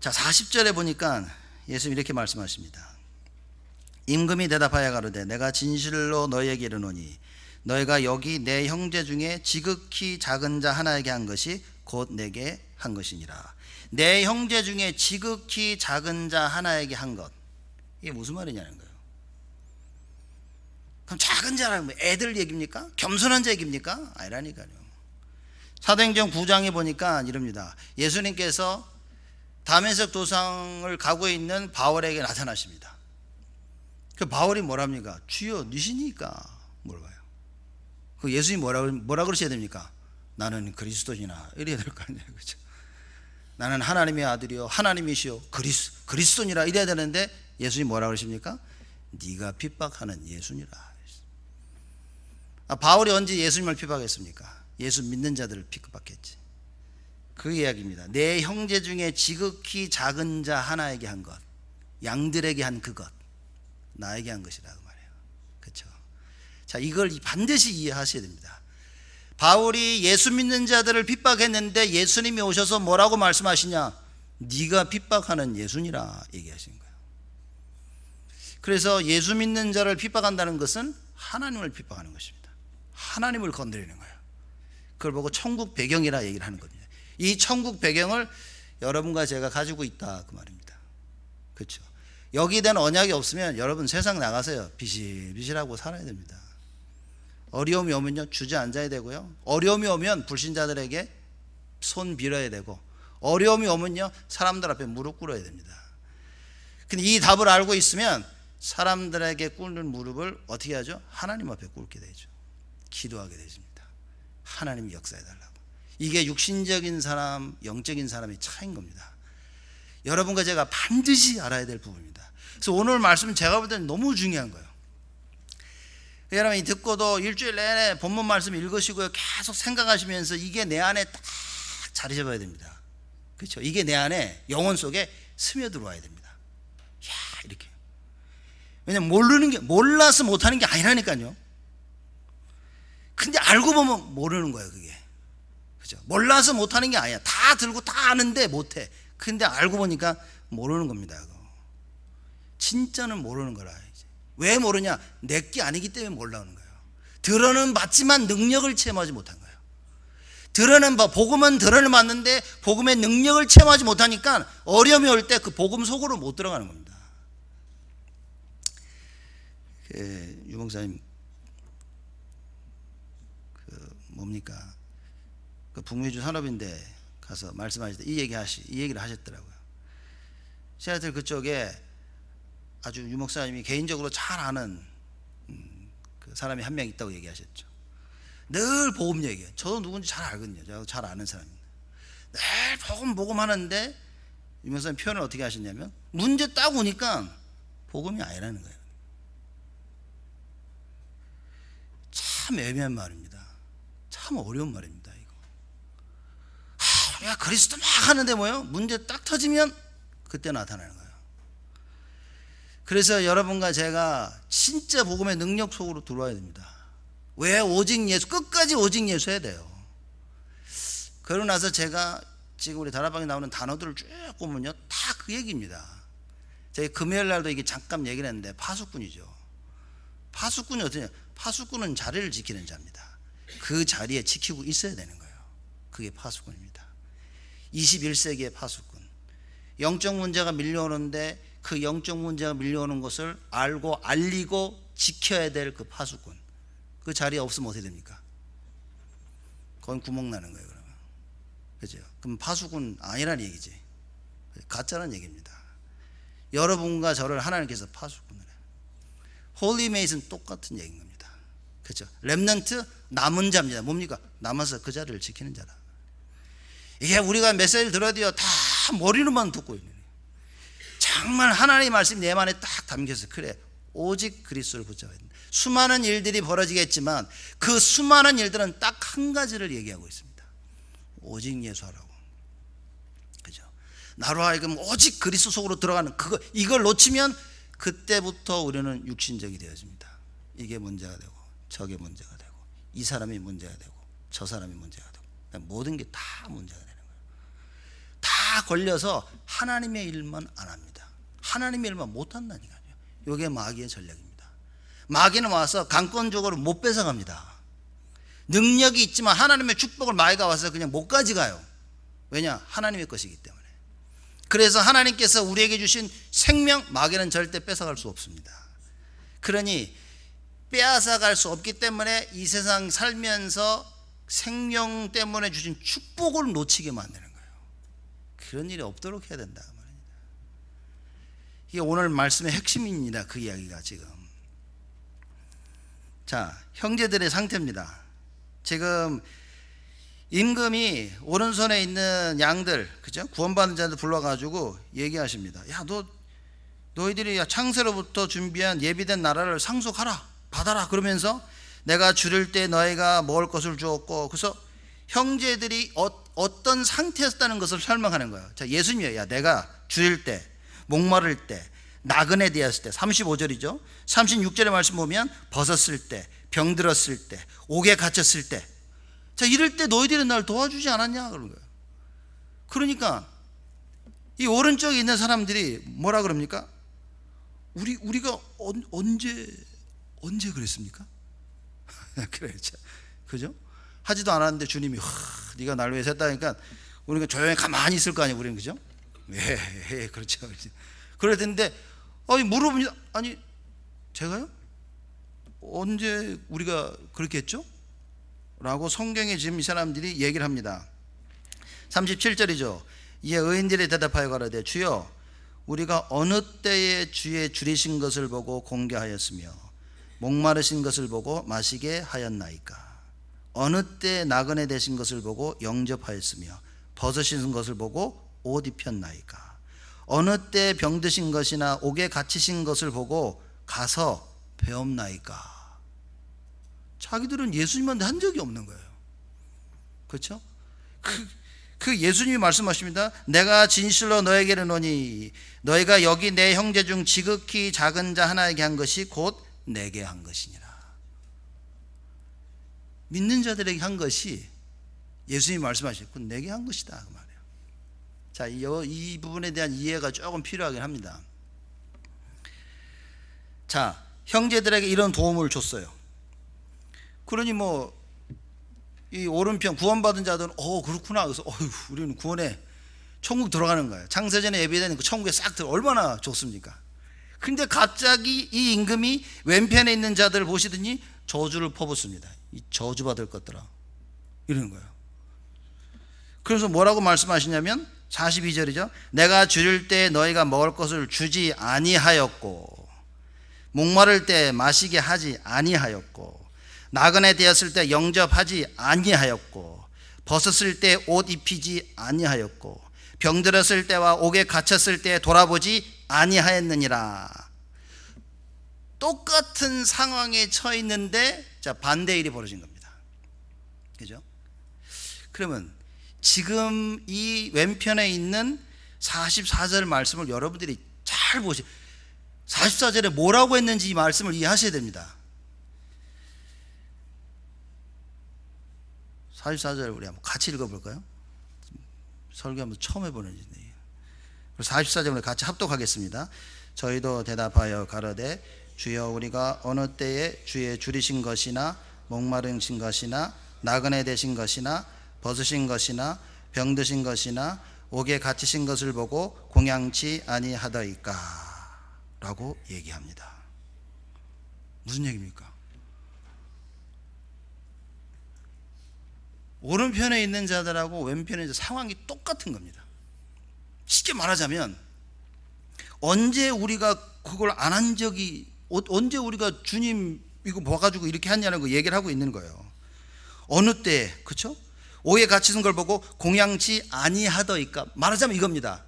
자 40절에 보니까 예수님 이렇게 말씀하십니다 임금이 대답하여 가로되 내가 진실로 너희에게 이르노니 너희가 여기 내 형제 중에 지극히 작은 자 하나에게 한 것이 곧 내게 한 것이니라. 내 형제 중에 지극히 작은 자 하나에게 한 것. 이게 무슨 말이냐는 거예요. 그럼 작은 자라는 뭐 애들 얘기입니까? 겸손한 자 얘기입니까? 아니라니까요. 사도행전 9장에 보니까 이럽니다. 예수님께서 다면석 도상을 가고 있는 바울에게 나타나십니다. 그 바울이 뭐랍니까? 주여, 니시니까. 물어봐요. 그예수님 뭐라, 뭐라 그러셔야 됩니까? 나는 그리스도지나. 이래야 될 거 아니에요. 그죠? 나는 하나님의 아들이요 하나님이시요 그리스 그리스도니라 이래야 되는데 예수님 뭐라 그러십니까? 네가 핍박하는 예수니라. 아, 바울이 언제 예수님을 핍박했습니까? 예수 믿는 자들을 핍박했지. 그 이야기입니다. 내 형제 중에 지극히 작은 자 하나에게 한 것, 양들에게 한 그것, 나에게 한 것이라고 그 말해요. 그렇죠? 자, 이걸 반드시 이해하셔야 됩니다. 바울이 예수 믿는 자들을 핍박했는데 예수님이 오셔서 뭐라고 말씀하시냐? 네가 핍박하는 예수니라 얘기하신 거예요. 그래서 예수 믿는 자를 핍박한다는 것은 하나님을 핍박하는 것입니다. 하나님을 건드리는 거예요. 그걸 보고 천국 배경이라 얘기를 하는 겁니다. 이 천국 배경을 여러분과 제가 가지고 있다 그 말입니다. 그렇죠? 여기에 대한 언약이 없으면 여러분 세상 나가세요. 비실비실하고 살아야 됩니다. 어려움이 오면요 주저앉아야 되고요 어려움이 오면 불신자들에게 손 빌어야 되고 어려움이 오면요 사람들 앞에 무릎 꿇어야 됩니다 근데 이 답을 알고 있으면 사람들에게 꿇는 무릎을 어떻게 하죠? 하나님 앞에 꿇게 되죠 기도하게 되십니다 하나님 역사해달라고 이게 육신적인 사람 영적인 사람의 차인 겁니다 여러분과 제가 반드시 알아야 될 부분입니다 그래서 오늘 말씀은 제가 볼 때는 너무 중요한 거예요 그 여러분이 듣고도 일주일 내내 본문 말씀 읽으시고요. 계속 생각하시면서 이게 내 안에 딱 자리 잡아야 됩니다. 그렇죠? 이게 내 안에 영혼 속에 스며들어와야 됩니다. 야, 이렇게. 왜냐면 모르는 게 몰라서 못 하는 게 아니라니까요. 근데 알고 보면 모르는 거예요, 그게. 그죠? 몰라서 못 하는 게 아니야. 다 들고 다 아는데 못 해. 근데 알고 보니까 모르는 겁니다, 그거. 진짜는 모르는 거라. 왜 모르냐? 내게 아니기 때문에 몰라오는 뭐 거예요. 들어는 봤지만 능력을 체험하지 못한 거예요. 들어는 봐, 복음은 들어는 봤는데 복음의 능력을 체험하지 못하니까 어려움이 올 때 그 복음 속으로 못 들어가는 겁니다. 그 유봉사님, 그 뭡니까? 그 북미주 산업인데 가서 말씀하실 때이 얘기 하시, 이 얘기를 하셨더라고요. 시애틀 그쪽에 아주 유 목사님이 개인적으로 잘 아는 음, 그 사람이 한 명 있다고 얘기하셨죠. 늘 보험 얘기 저도 누군지 잘 알거든요. 제가 잘 아는 사람입니다. 늘 보험 보험 하는데 유 목사님 표현을 어떻게 하셨냐면 문제 딱 오니까 복음이 아니라는 거예요. 참 애매한 말입니다. 참 어려운 말입니다. 이거. 하, 야 그리스도 막 하는데 뭐요? 문제 딱 터지면 그때 나타나는 거예요. 그래서 여러분과 제가 진짜 복음의 능력 속으로 들어와야 됩니다. 왜 오직 예수, 끝까지 오직 예수 해야 돼요. 그러고 나서 제가 지금 우리 다락방에 나오는 단어들을 쭉 보면요. 다 그 얘기입니다. 제가 금요일 날도 이게 잠깐 얘기를 했는데 파수꾼이죠. 파수꾼이 어떠냐? 파수꾼은 자리를 지키는 자입니다. 그 자리에 지키고 있어야 되는 거예요. 그게 파수꾼입니다. 21세기의 파수꾼. 영적 문제가 밀려오는데 그 영적 문제가 밀려오는 것을 알고 알리고 지켜야 될 그 파수꾼 그 자리에 없으면 어떻게 됩니까? 그건 구멍 나는 거예요 그러면 그죠? 그럼 파수꾼 아니라 얘기지 가짜라 얘기입니다 여러분과 저를 하나님께서 파수꾼을 해홀리메이스 똑같은 얘기인 겁니다 그죠? 랩넌트 남은 자입니다 뭡니까? 남아서 그 자리를 지키는 자라 이게 우리가 메시지를 들어도 다 머리로만 듣고 있는 정말 하나님 말씀 내 안에 딱 담겨서 그래 오직 그리스도를 붙잡아야 된다. 수많은 일들이 벌어지겠지만 그 수많은 일들은 딱 한 가지를 얘기하고 있습니다. 오직 예수하라고. 그죠? 나로 하여금 오직 그리스도 속으로 들어가는 그거 이걸 놓치면 그때부터 우리는 육신적이 되어집니다. 이게 문제가 되고 저게 문제가 되고 이 사람이 문제가 되고 저 사람이 문제가 되고 모든 게 다 문제가 되는 거예요. 다 걸려서 하나님의 일만 안 합니다. 하나님이 얼마 못한다니까요. 이게 마귀의 전략입니다. 마귀는 와서 강권적으로 못 뺏어갑니다. 능력이 있지만 하나님의 축복을 마귀가 와서 그냥 못 가져가요. 왜냐? 하나님의 것이기 때문에. 그래서 하나님께서 우리에게 주신 생명, 마귀는 절대 뺏어갈 수 없습니다. 그러니 빼앗아갈 수 없기 때문에 이 세상 살면서 생명 때문에 주신 축복을 놓치게 만드는 거예요. 그런 일이 없도록 해야 된다. 이게 오늘 말씀의 핵심입니다. 그 이야기가 지금. 자, 형제들의 상태입니다. 지금 임금이 오른손에 있는 양들, 그죠? 구원받은 자들 불러가지고 얘기하십니다. 야, 너, 너희들이 창세로부터 준비한 예비된 나라를 상속하라, 받아라. 그러면서 내가 줄일 때 너희가 먹을 것을 주었고, 그래서 형제들이 어, 어떤 상태였다는 것을 설명하는 거예요. 자, 예수님이야. 내가 줄일 때 목마를 때, 나그네 되었을 때, 35절이죠. 36절의 말씀 보면 벗었을 때, 병들었을 때, 옥에 갇혔을 때. 자, 이럴 때 너희들이 날 도와주지 않았냐? 그런 거예요. 그러니까 이 오른쪽에 있는 사람들이 뭐라 그럽니까? 우리 우리가 언, 언제 언제 그랬습니까? 그래 그죠? 하지도 않았는데 주님이 네가 날 위해서 했다니까 우리가 조용히 가만히 있을 거 아니에요 우리는 그죠? 예, 예, 예 그렇죠. 그랬는데, 그렇죠. 아니, 물어봅니다. 아니, 제가요? 언제 우리가 그렇게 했죠? 라고 성경에 지금 이 사람들이 얘기를 합니다. 37절이죠. 이에 의인들이 대답하여 가라되 주여 우리가 어느 때에 주의 줄이신 것을 보고 공개하였으며 목마르신 것을 보고 마시게 하였나이까 어느 때 나그네 되신 것을 보고 영접하였으며 벗으신 것을 보고 옷 입혔나이까 어느 때 병드신 것이나 옥에 갇히신 것을 보고 가서 배옵나이까 자기들은 예수님한테 한 적이 없는 거예요 그렇죠? 그, 그 예수님이 말씀하십니다 내가 진실로 너에게를 노니 너희가 여기 내 형제 중 지극히 작은 자 하나에게 한 것이 곧 내게 한 것이니라 믿는 자들에게 한 것이 예수님이 말씀하셨고 내게 한 것이다 그 말. 자, 이, 이 부분에 대한 이해가 조금 필요하긴 합니다. 자, 형제들에게 이런 도움을 줬어요. 그러니 뭐, 이 오른편 구원받은 자들은, 어, 그렇구나. 그래서, 어휴, 우리는 구원에 천국 들어가는 거예요. 창세전에 예비된 그 천국에 싹 들어, 얼마나 좋습니까? 근데 갑자기 이 임금이 왼편에 있는 자들을 보시더니 저주를 퍼붓습니다. 이 저주받을 것들아. 이러는 거예요. 그래서 뭐라고 말씀하시냐면 42절이죠. 내가 줄일 때 너희가 먹을 것을 주지 아니하였고 목마를 때 마시게 하지 아니하였고 나그네 되었을 때 영접하지 아니하였고 벗었을 때 옷 입히지 아니하였고 병들었을 때와 옥에 갇혔을 때 돌아보지 아니하였느니라. 똑같은 상황에 처해 는데자 반대 일이 벌어진 겁니다. 그죠? 그러면 지금 이 왼편에 있는 44절 말씀을 여러분들이 잘 보시. 고 44절에 뭐라고 했는지 이 말씀을 이해하셔야 됩니다. 44절 우리 한번 같이 읽어볼까요? 설교 한번 처음 해보는 일이에요. 44절 을 같이 합독하겠습니다. 저희도 대답하여 가로되 주여 우리가 어느 때에 주의 줄이신 것이나 목마른 신 것이나 나그네 되신 것이나 벗으신 것이나 병드신 것이나 옥에 갇히신 것을 보고 공양치 아니하더이까 라고 얘기합니다. 무슨 얘기입니까? 오른편에 있는 자들하고 왼편에 있는 상황이 똑같은 겁니다. 쉽게 말하자면 언제 우리가 그걸 안 한 적이 어, 언제 우리가 주님 이거 뭐 가지고 이렇게 하냐는거 얘기를 하고 있는 거예요. 어느 때 그렇죠? 오에 갇히는 걸 보고 공양치 아니하더이까 말하자면 이겁니다.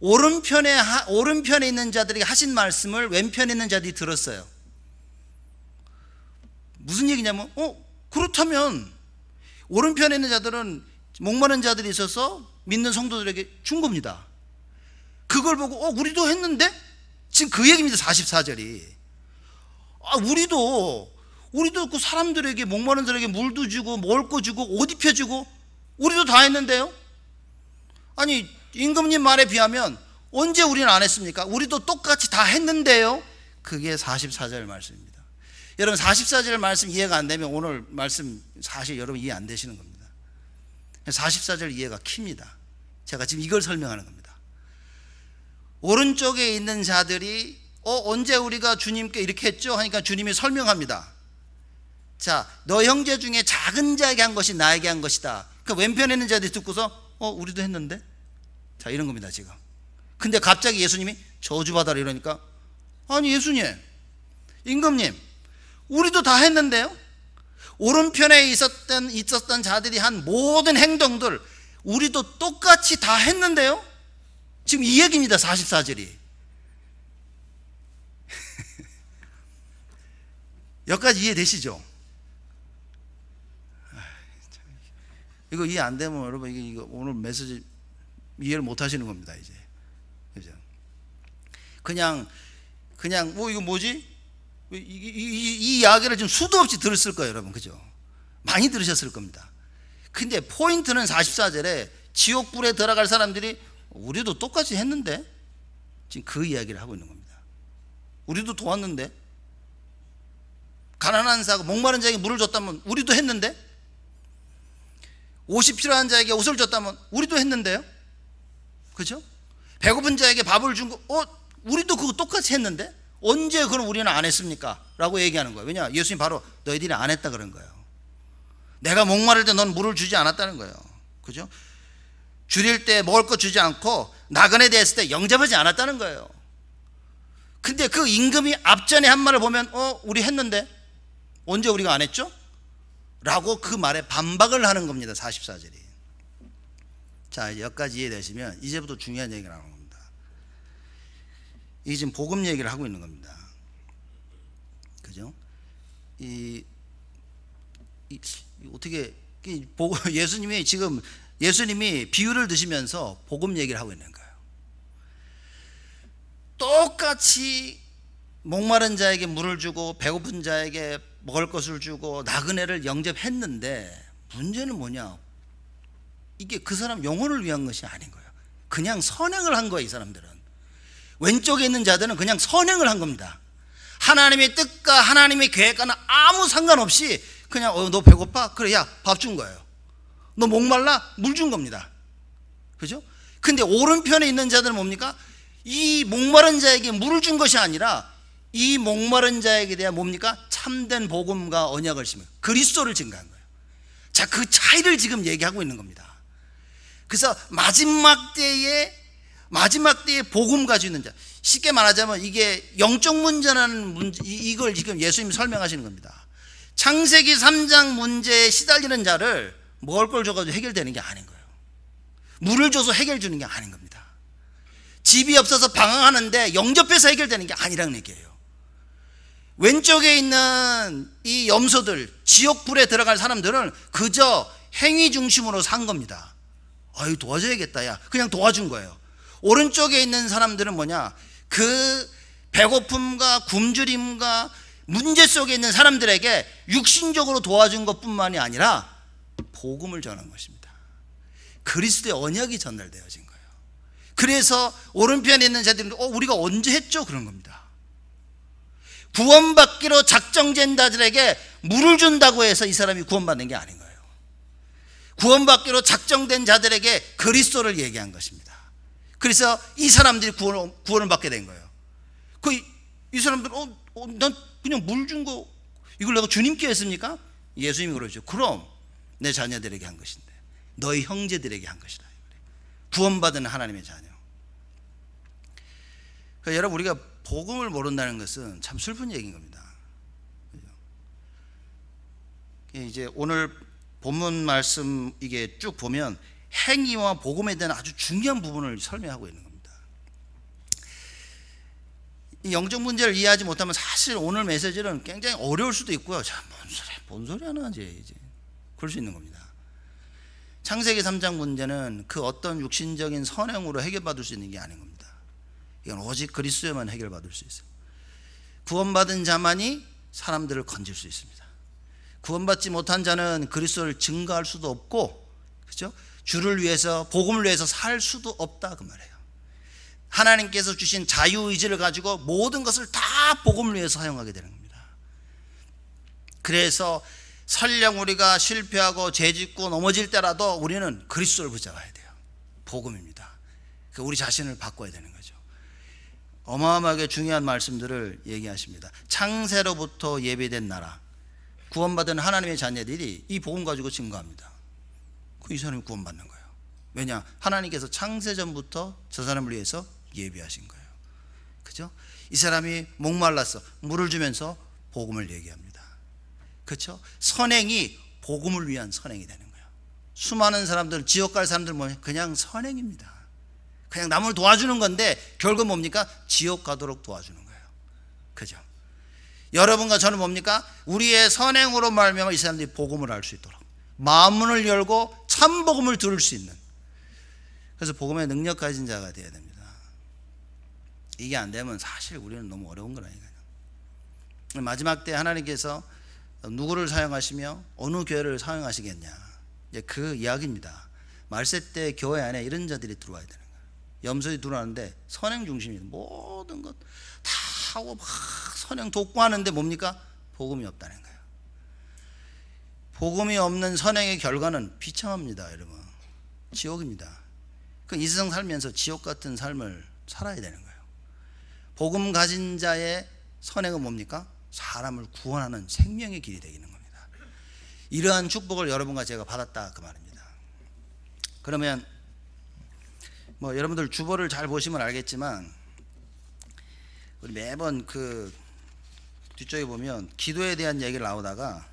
오른편에 오른편에 있는 자들이 하신 말씀을 왼편에 있는 자들이 들었어요. 무슨 얘기냐면 어 그렇다면 오른편에 있는 자들은 목마른 자들이 있어서 믿는 성도들에게 준 겁니다. 그걸 보고 어 우리도 했는데 지금 그 얘기입니다. 44절이. 아 우리도 우리도 그 사람들에게 목마른 자에게 물도 주고 먹을 거 주고 옷 입혀주고 우리도 다 했는데요. 아니 임금님 말에 비하면 언제 우리는 안 했습니까? 우리도 똑같이 다 했는데요. 그게 44절 말씀입니다. 여러분 44절 말씀 이해가 안 되면 오늘 말씀 사실 여러분 이해 안 되시는 겁니다. 44절 이해가 킵니다. 제가 지금 이걸 설명하는 겁니다. 오른쪽에 있는 자들이 어 언제 우리가 주님께 이렇게 했죠? 하니까 주님이 설명합니다. 자, 너 형제 중에 작은 자에게 한 것이 나에게 한 것이다. 그 왼편에 있는 자들이 듣고서 어, 우리도 했는데? 자, 이런 겁니다, 지금. 근데 갑자기 예수님이 저주받아라 이러니까 아니, 예수님, 임금님, 우리도 다 했는데요? 오른편에 있었던, 있었던 자들이 한 모든 행동들 우리도 똑같이 다 했는데요? 지금 이 얘기입니다, 44절이. 여기까지 이해되시죠? 이거 이해 안 되면 여러분 이게 이거 오늘 메시지 이해를 못 하시는 겁니다 이제 그죠? 그냥 그냥 뭐 이거 뭐지? 이, 이, 이, 이 이야기를 지금 수도 없이 들었을 거예요 여러분 그죠? 많이 들으셨을 겁니다 근데 포인트는 44절에 지옥불에 들어갈 사람들이 우리도 똑같이 했는데 지금 그 이야기를 하고 있는 겁니다 우리도 도왔는데 가난한 사고 목마른 자에게 물을 줬다면 우리도 했는데 50 필요한 자에게 옷을 줬다면 우리도 했는데요. 그죠? 배고픈 자에게 밥을 준 거, 어, 우리도 그거 똑같이 했는데? 언제 그럼 우리는 안 했습니까? 라고 얘기하는 거예요. 왜냐? 예수님 바로 너희들이 안 했다 그런 거예요. 내가 목마를 때 넌 물을 주지 않았다는 거예요. 그죠? 줄일 때 먹을 것 주지 않고 나그네 됐을때 영접하지 않았다는 거예요. 근데 그 임금이 앞전에 한 말을 보면 어, 우리 했는데? 언제 우리가 안 했죠? 라고 그 말에 반박을 하는 겁니다. 44절이. 자, 여기까지 이해되시면 이제부터 중요한 얘기가 나는 겁니다. 이게 지금 복음 얘기를 하고 있는 겁니다. 그죠? 이, 이, 이 어떻게 예수님이 지금 예수님이 비유를 드시면서 복음 얘기를 하고 있는 거예요. 똑같이 목마른 자에게 물을 주고 배고픈 자에게 먹을 것을 주고 나그네를 영접했는데 문제는 뭐냐? 이게 그 사람 영혼을 위한 것이 아닌 거예요. 그냥 선행을 한 거예요, 이 사람들은. 왼쪽에 있는 자들은 그냥 선행을 한 겁니다. 하나님의 뜻과 하나님의 계획과는 아무 상관없이 그냥 어, 너 배고파? 그래, 야, 밥 준 거예요. 너 목말라? 물 준 겁니다. 그죠? 근데 오른편에 있는 자들은 뭡니까? 이 목마른 자에게 물을 준 것이 아니라 이 목마른 자에게 대한 뭡니까? 참된 복음과 언약을 심은 그리스도를 증가한 거예요. 자, 그 차이를 지금 얘기하고 있는 겁니다. 그래서 마지막 때에 마지막 때에 복음 가지고 있는 자. 쉽게 말하자면 이게 영적 문제라는 문제 이걸 지금 예수님이 설명하시는 겁니다. 창세기 3장 문제에 시달리는 자를 먹을 걸 줘가지고 해결되는 게 아닌 거예요. 물을 줘서 해결 주는 게 아닌 겁니다. 집이 없어서 방황하는데 영접해서 해결되는 게 아니라는 얘기예요. 왼쪽에 있는 이 염소들, 지옥불에 들어갈 사람들은 그저 행위 중심으로 산 겁니다. 아유, 도와줘야겠다, 야. 그냥 도와준 거예요. 오른쪽에 있는 사람들은 뭐냐? 그 배고픔과 굶주림과 문제 속에 있는 사람들에게 육신적으로 도와준 것 뿐만이 아니라 복음을 전한 것입니다. 그리스도의 언약이 전달되어진 거예요. 그래서 오른편에 있는 자들은, 어, 우리가 언제 했죠? 그런 겁니다. 구원받기로 작정된자들에게 물을 준다고 해서 이 사람이 구원받는 게 아닌 거예요. 구원받기로 작정된 자들에게 그리스도를 얘기한 것입니다. 그래서 이 사람들이 구원을, 구원을 받게 된 거예요. 그, 이사람들 어, 어, 난 그냥 물 준 거, 이걸 내가 주님께 했습니까? 예수님이 그러죠. 그럼 내 자녀들에게 한 것인데, 너희 형제들에게 한 것이다. 구원받은 하나님의 자녀. 그러니까 여러분, 우리가 복음을 모른다는 것은 참 슬픈 얘기인 겁니다. 이제 오늘 본문 말씀 이게 쭉 보면 행위와 복음에 대한 아주 중요한 부분을 설명하고 있는 겁니다. 영적 문제를 이해하지 못하면 사실 오늘 메시지는 굉장히 어려울 수도 있고요. 자, 뭔 소리, 뭔 소리 하나 이제 이제 그럴 수 있는 겁니다. 창세기 3장 문제는 그 어떤 육신적인 선행으로 해결받을 수 있는 게 아닌 겁니다. 이건 오직 그리스도에만 해결받을 수 있어요. 구원받은 자만이 사람들을 건질 수 있습니다. 구원받지 못한 자는 그리스도를 증가할 수도 없고, 그죠? 주를 위해서 복음을 위해서 살 수도 없다 그 말이에요. 하나님께서 주신 자유 의지를 가지고 모든 것을 다 복음을 위해서 사용하게 되는 겁니다. 그래서 설령 우리가 실패하고 죄짓고 넘어질 때라도 우리는 그리스도를 붙잡아야 돼요. 복음입니다. 그 우리 자신을 바꿔야 되는 거죠. 어마어마하게 중요한 말씀들을 얘기하십니다. 창세로부터 예배된 나라, 구원받은 하나님의 자녀들이 이 복음 가지고 증거합니다. 그 이 사람이 구원받는 거예요. 왜냐? 하나님께서 창세전부터 저 사람을 위해서 예비하신 거예요. 그죠? 이 사람이 목말랐어. 물을 주면서 복음을 얘기합니다. 그죠 선행이 복음을 위한 선행이 되는 거예요. 수많은 사람들, 지옥 갈 사람들 보 그냥 선행입니다. 그냥 남을 도와주는 건데 결국 뭡니까? 지옥 가도록 도와주는 거예요. 그죠? 여러분과 저는 뭡니까? 우리의 선행으로 말미암아 이 사람들이 복음을 알 수 있도록 마음을 열고 참 복음을 들을 수 있는 그래서 복음의 능력 가진 자가 되어야 됩니다. 이게 안 되면 사실 우리는 너무 어려운 거라니까요. 마지막 때 하나님께서 누구를 사용하시며 어느 교회를 사용하시겠냐. 이제 그 이야기입니다. 말세 때 교회 안에 이런 자들이 들어와야 되는 염소에 들어왔는데 선행 중심이 모든 것 다 하고 막 선행 독고하는데 뭡니까? 복음이 없다는 거예요. 복음이 없는 선행의 결과는 비참합니다, 여러분. 지옥입니다. 그이 세 살면서 지옥 같은 삶을 살아야 되는 거예요. 복음 가진 자의 선행은 뭡니까? 사람을 구원하는 생명의 길이 되기는 겁니다. 이러한 축복을 여러분과 제가 받았다 그 말입니다. 그러면 뭐 여러분들 주보를 잘 보시면 알겠지만 우리 매번 그 뒤쪽에 보면 기도에 대한 얘기를 나오다가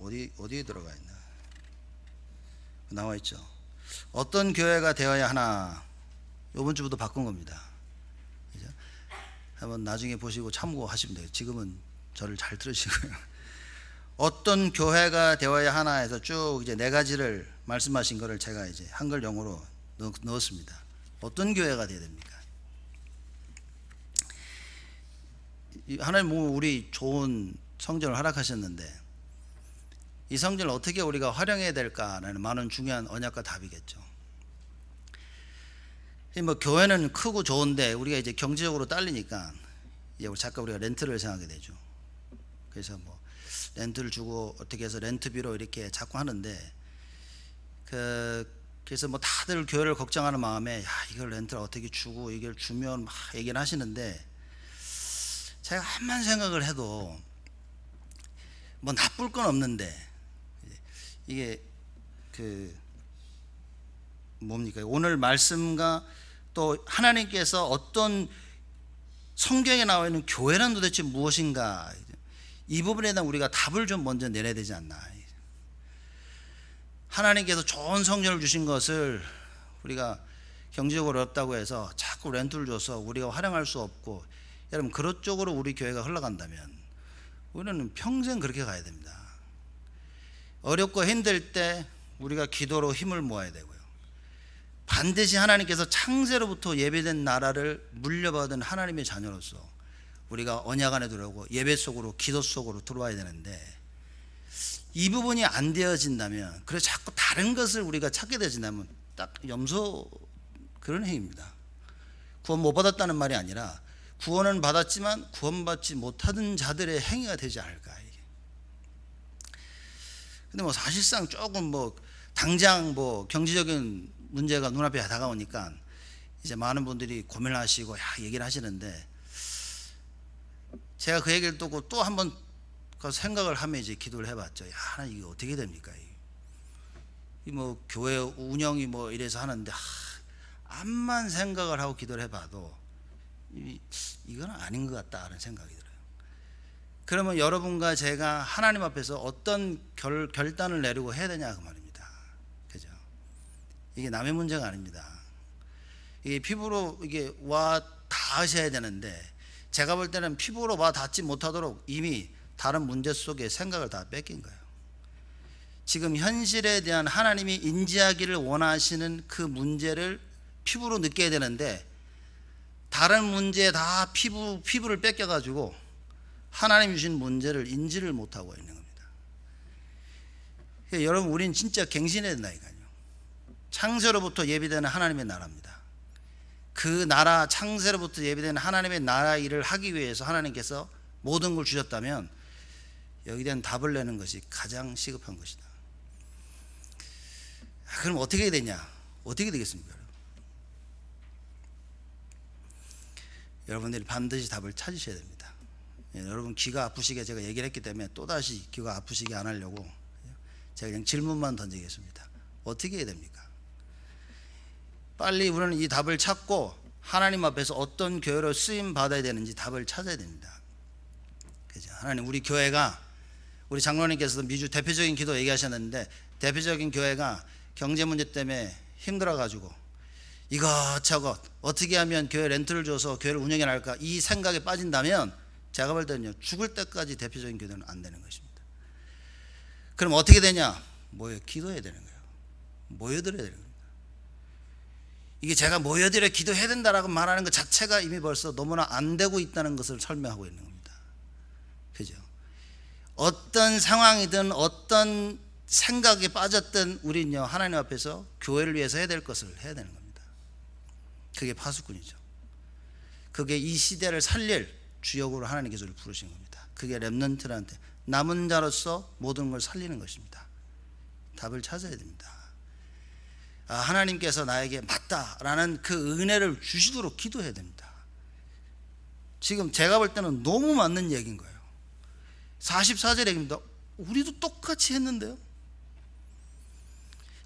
어디 어디에 들어가 있나 나와 있죠. 어떤 교회가 되어야 하나 이번 주부터 바꾼 겁니다. 한번 나중에 보시고 참고하시면 돼요. 지금은 저를 잘 들으시고요. 어떤 교회가 되어야 하나 해서 쭉 이제 네 가지를 말씀하신 것을 제가 이제 한글 영어로 넣었습니다. 어떤 교회가 되어야 됩니까? 하나님 뭐 우리 좋은 성전을 허락하셨는데 이 성전을 어떻게 우리가 활용해야 될까라는 많은 중요한 언약과 답이겠죠. 뭐 교회는 크고 좋은데 우리가 이제 경제적으로 딸리니까 이제 잠깐 우리가 렌트를 생각하게 되죠. 그래서 뭐 렌트를 주고 어떻게 해서 렌트비로 이렇게 자꾸 하는데 그 그래서 뭐 다들 교회를 걱정하는 마음에 야 이걸 렌트를 어떻게 주고 이걸 주면 막 얘기를 하시는데 제가 한만 생각을 해도 뭐 나쁠 건 없는데 이게 그 뭡니까 오늘 말씀과 또 하나님께서 어떤 성경에 나와 있는 교회란 도대체 무엇인가 이 부분에 대한 우리가 답을 좀 먼저 내려야 되지 않나. 하나님께서 좋은 성전을 주신 것을 우리가 경제적으로 어렵다고 해서 자꾸 렌트를 줘서 우리가 활용할 수 없고 여러분 그런 쪽으로 우리 교회가 흘러간다면 우리는 평생 그렇게 가야 됩니다. 어렵고 힘들 때 우리가 기도로 힘을 모아야 되고요. 반드시 하나님께서 창세로부터 예배된 나라를 물려받은 하나님의 자녀로서 우리가 언약 안에 들어오고 예배 속으로 기도 속으로 들어와야 되는데 이 부분이 안 되어진다면 그래 자꾸 다른 것을 우리가 찾게 되진다면 딱 염소 그런 행위입니다. 구원 못 받았다는 말이 아니라 구원은 받았지만 구원받지 못하던 자들의 행위가 되지 않을까 이게. 근데 뭐 사실상 조금 뭐 당장 뭐 경제적인 문제가 눈앞에 다가오니까 이제 많은 분들이 고민하시고 야 얘기를 하시는데 제가 그 얘기를 듣고 또 한번 그 생각을 하면 이제 기도를 해봤죠. 야, 이게 어떻게 됩니까? 이 뭐 교회 운영이 뭐 이래서 하는데 암만 생각을 하고 기도를 해봐도 이, 건 아닌 것같다는 생각이 들어요. 그러면 여러분과 제가 하나님 앞에서 어떤 결, 결단을 내리고 해야 되냐 그 말입니다. 그죠? 이게 남의 문제가 아닙니다. 이게 피부로 이게 와 다 하셔야 되는데 제가 볼 때는 피부로 봐 닿지 못하도록 이미 다른 문제 속에 생각을 다 뺏긴 거예요. 지금 현실에 대한 하나님이 인지하기를 원하시는 그 문제를 피부로 느껴야 되는데 다른 문제에 다 피부, 피부를 뺏겨가지고 하나님 주신 문제를 인지를 못하고 있는 겁니다. 그러니까 여러분, 우린 진짜 갱신해야 된다 이거요 창세로부터 예비되는 하나님의 나라입니다. 그 나라 창세로부터 예비된 하나님의 나라 일을 하기 위해서 하나님께서 모든 걸 주셨다면 여기에 대한 답을 내는 것이 가장 시급한 것이다. 아, 그럼 어떻게 되냐? 어떻게 되겠습니까? 여러분들이 반드시 답을 찾으셔야 됩니다. 예, 여러분 귀가 아프시게 제가 얘기를 했기 때문에 또다시 귀가 아프시게 안 하려고 제가 그냥 질문만 던지겠습니다. 어떻게 해야 됩니까? 빨리 우리는 이 답을 찾고 하나님 앞에서 어떤 교회로 쓰임 받아야 되는지 답을 찾아야 됩니다. 그죠? 하나님 우리 교회가 우리 장로님께서도 미주 대표적인 기도 얘기하셨는데 대표적인 교회가 경제 문제 때문에 힘들어 가지고 이것저것 어떻게 하면 교회 렌트를 줘서 교회를 운영해 나갈까 이 생각에 빠진다면 제가 볼 때는요 죽을 때까지 대표적인 교회는 안 되는 것입니다. 그럼 어떻게 되냐? 뭐예요? 기도해야 되는 거예요. 모여들어야 되는 거예요. 이게 제가 모여들여 기도해야 된다라고 말하는 것 자체가 이미 벌써 너무나 안 되고 있다는 것을 설명하고 있는 겁니다. 그죠? 어떤 상황이든 어떤 생각에 빠졌던 우리는요, 하나님 앞에서 교회를 위해서 해야 될 것을 해야 되는 겁니다. 그게 파수꾼이죠. 그게 이 시대를 살릴 주역으로 하나님께서 부르신 겁니다. 그게 랩런트한테 남은 자로서 모든 걸 살리는 것입니다. 답을 찾아야 됩니다. 아, 하나님께서 나에게 맞다라는 그 은혜를 주시도록 기도해야 됩니다. 지금 제가 볼 때는 너무 맞는 얘기인 거예요. 44절 얘기입니다. 우리도 똑같이 했는데요.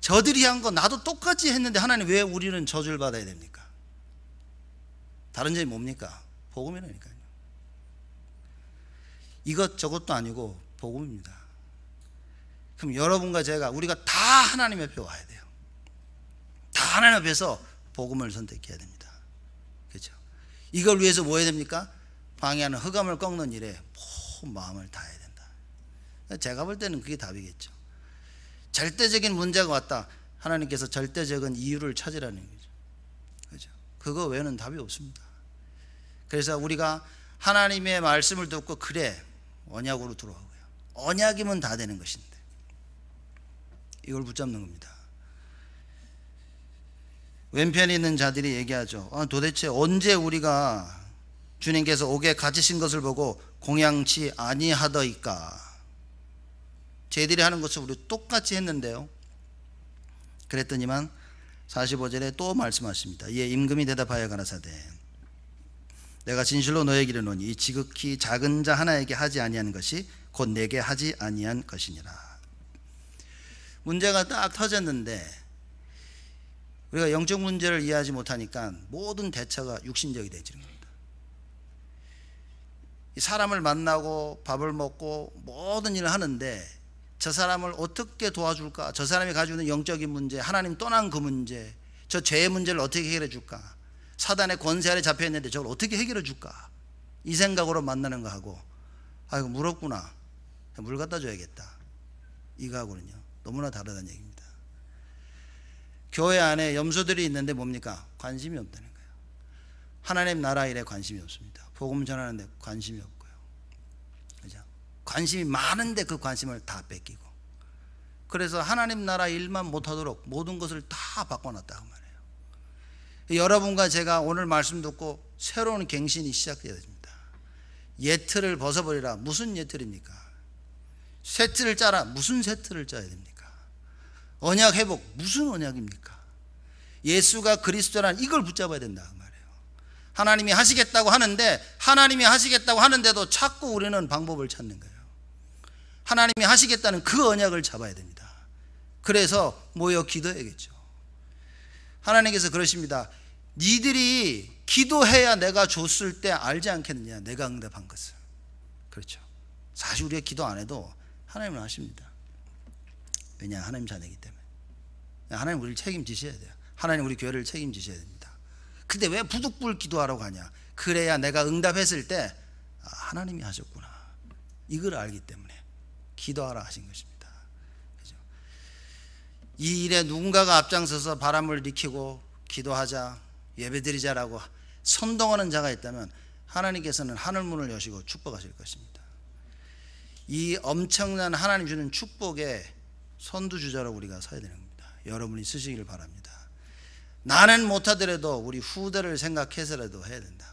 저들이 한 거 나도 똑같이 했는데 하나님 왜 우리는 저주를 받아야 됩니까? 다른 점이 뭡니까? 복음이라니까요. 이것저것도 아니고 복음입니다. 그럼 여러분과 제가 우리가 다 하나님 앞에 와야 돼요. 다 하나님 앞에서 복음을 선택해야 됩니다. 그렇죠? 이걸 위해서 뭐 해야 됩니까? 방해하는 흑암을 꺾는 일에 온 마음을 다해야 된다. 제가 볼 때는 그게 답이겠죠. 절대적인 문제가 왔다. 하나님께서 절대적인 이유를 찾으라는 거죠. 그죠? 그거 외에는 답이 없습니다. 그래서 우리가 하나님의 말씀을 듣고 그래 언약으로 들어오고요. 언약이면 다 되는 것인데 이걸 붙잡는 겁니다. 왼편에 있는 자들이 얘기하죠. 아, 도대체 언제 우리가 주님께서 옥에 가지신 것을 보고 공양치 아니하더이까? 제들이 하는 것을 우리 똑같이 했는데요. 그랬더니만 45절에 또 말씀하십니다. 이에 임금이 대답하여 가라사대 내가 진실로 너에게 이르노니 이 지극히 작은 자 하나에게 하지 아니한 것이 곧 내게 하지 아니한 것이니라. 문제가 딱 터졌는데 우리가 영적 문제를 이해하지 못하니까 모든 대처가 육신적이 되지는 겁니다. 사람을 만나고 밥을 먹고 모든 일을 하는데 저 사람을 어떻게 도와줄까? 저 사람이 가지고 있는 영적인 문제, 하나님 떠난 그 문제, 저 죄의 문제를 어떻게 해결해 줄까? 사단의 권세 아래 잡혀 있는데 저걸 어떻게 해결해 줄까? 이 생각으로 만나는 거 하고 아이고 물었구나. 물 갖다 줘야겠다. 이거하고는요. 너무나 다르다는 얘기입니다. 교회 안에 염소들이 있는데 뭡니까? 관심이 없다는 거예요. 하나님 나라 일에 관심이 없습니다. 복음 전하는데 관심이 없고요. 그죠? 관심이 많은데 그 관심을 다 뺏기고. 그래서 하나님 나라 일만 못하도록 모든 것을 다 바꿔놨다 그말이요 여러분과 제가 오늘 말씀 듣고 새로운 갱신이 시작되어집니다. 예틀을 벗어버리라. 무슨 예틀입니까? 세트를 짜라. 무슨 세트를 짜야 됩니까? 언약 회복 무슨 언약입니까? 예수가 그리스도라는 이걸 붙잡아야 된다 그 말이에요. 하나님이 하시겠다고 하는데 하나님이 하시겠다고 하는데도 자꾸 우리는 방법을 찾는 거예요. 하나님이 하시겠다는 그 언약을 잡아야 됩니다. 그래서 모여 기도해야겠죠. 하나님께서 그러십니다. 니들이 기도해야 내가 줬을 때 알지 않겠느냐. 내가 응답한 것을. 그렇죠. 사실 우리가 기도 안 해도 하나님은 아십니다. 왜냐 하나님 자녀이기 때문에 하나님 우리를 책임지셔야 돼요 하나님 우리 교회를 책임지셔야 됩니다 근데 왜 부득불 기도하라고 하냐 그래야 내가 응답했을 때 아, 하나님이 하셨구나 이걸 알기 때문에 기도하라 하신 것입니다 그죠? 이 일에 누군가가 앞장서서 바람을 일으키고 기도하자 예배드리자라고 선동하는 자가 있다면 하나님께서는 하늘문을 여시고 축복하실 것입니다 이 엄청난 하나님 주는 축복에 선두주자로 우리가 서야 되는 겁니다. 여러분이 쓰시길 바랍니다. 나는 못하더라도 우리 후대를 생각해서라도 해야 된다.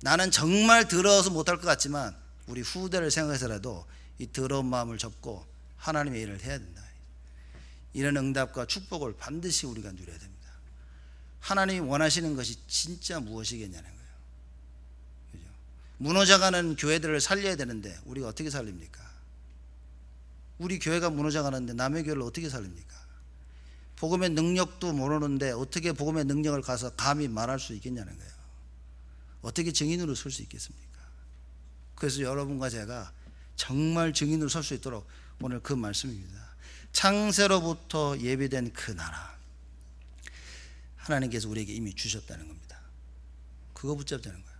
나는 정말 더러워서 못할 것 같지만 우리 후대를 생각해서라도 이 더러운 마음을 접고 하나님의 일을 해야 된다. 이런 응답과 축복을 반드시 우리가 누려야 됩니다. 하나님이 원하시는 것이 진짜 무엇이겠냐는 거예요. 그죠? 무너져가는 교회들을 살려야 되는데 우리가 어떻게 살립니까? 우리 교회가 무너져 가는데 남의 교회를 어떻게 살립니까? 복음의 능력도 모르는데 어떻게 복음의 능력을 가서 감히 말할 수 있겠냐는 거예요. 어떻게 증인으로 설 수 있겠습니까? 그래서 여러분과 제가 정말 증인으로 설 수 있도록 오늘 그 말씀입니다. 창세로부터 예비된 그 나라. 하나님께서 우리에게 이미 주셨다는 겁니다. 그거 붙잡자는 거예요.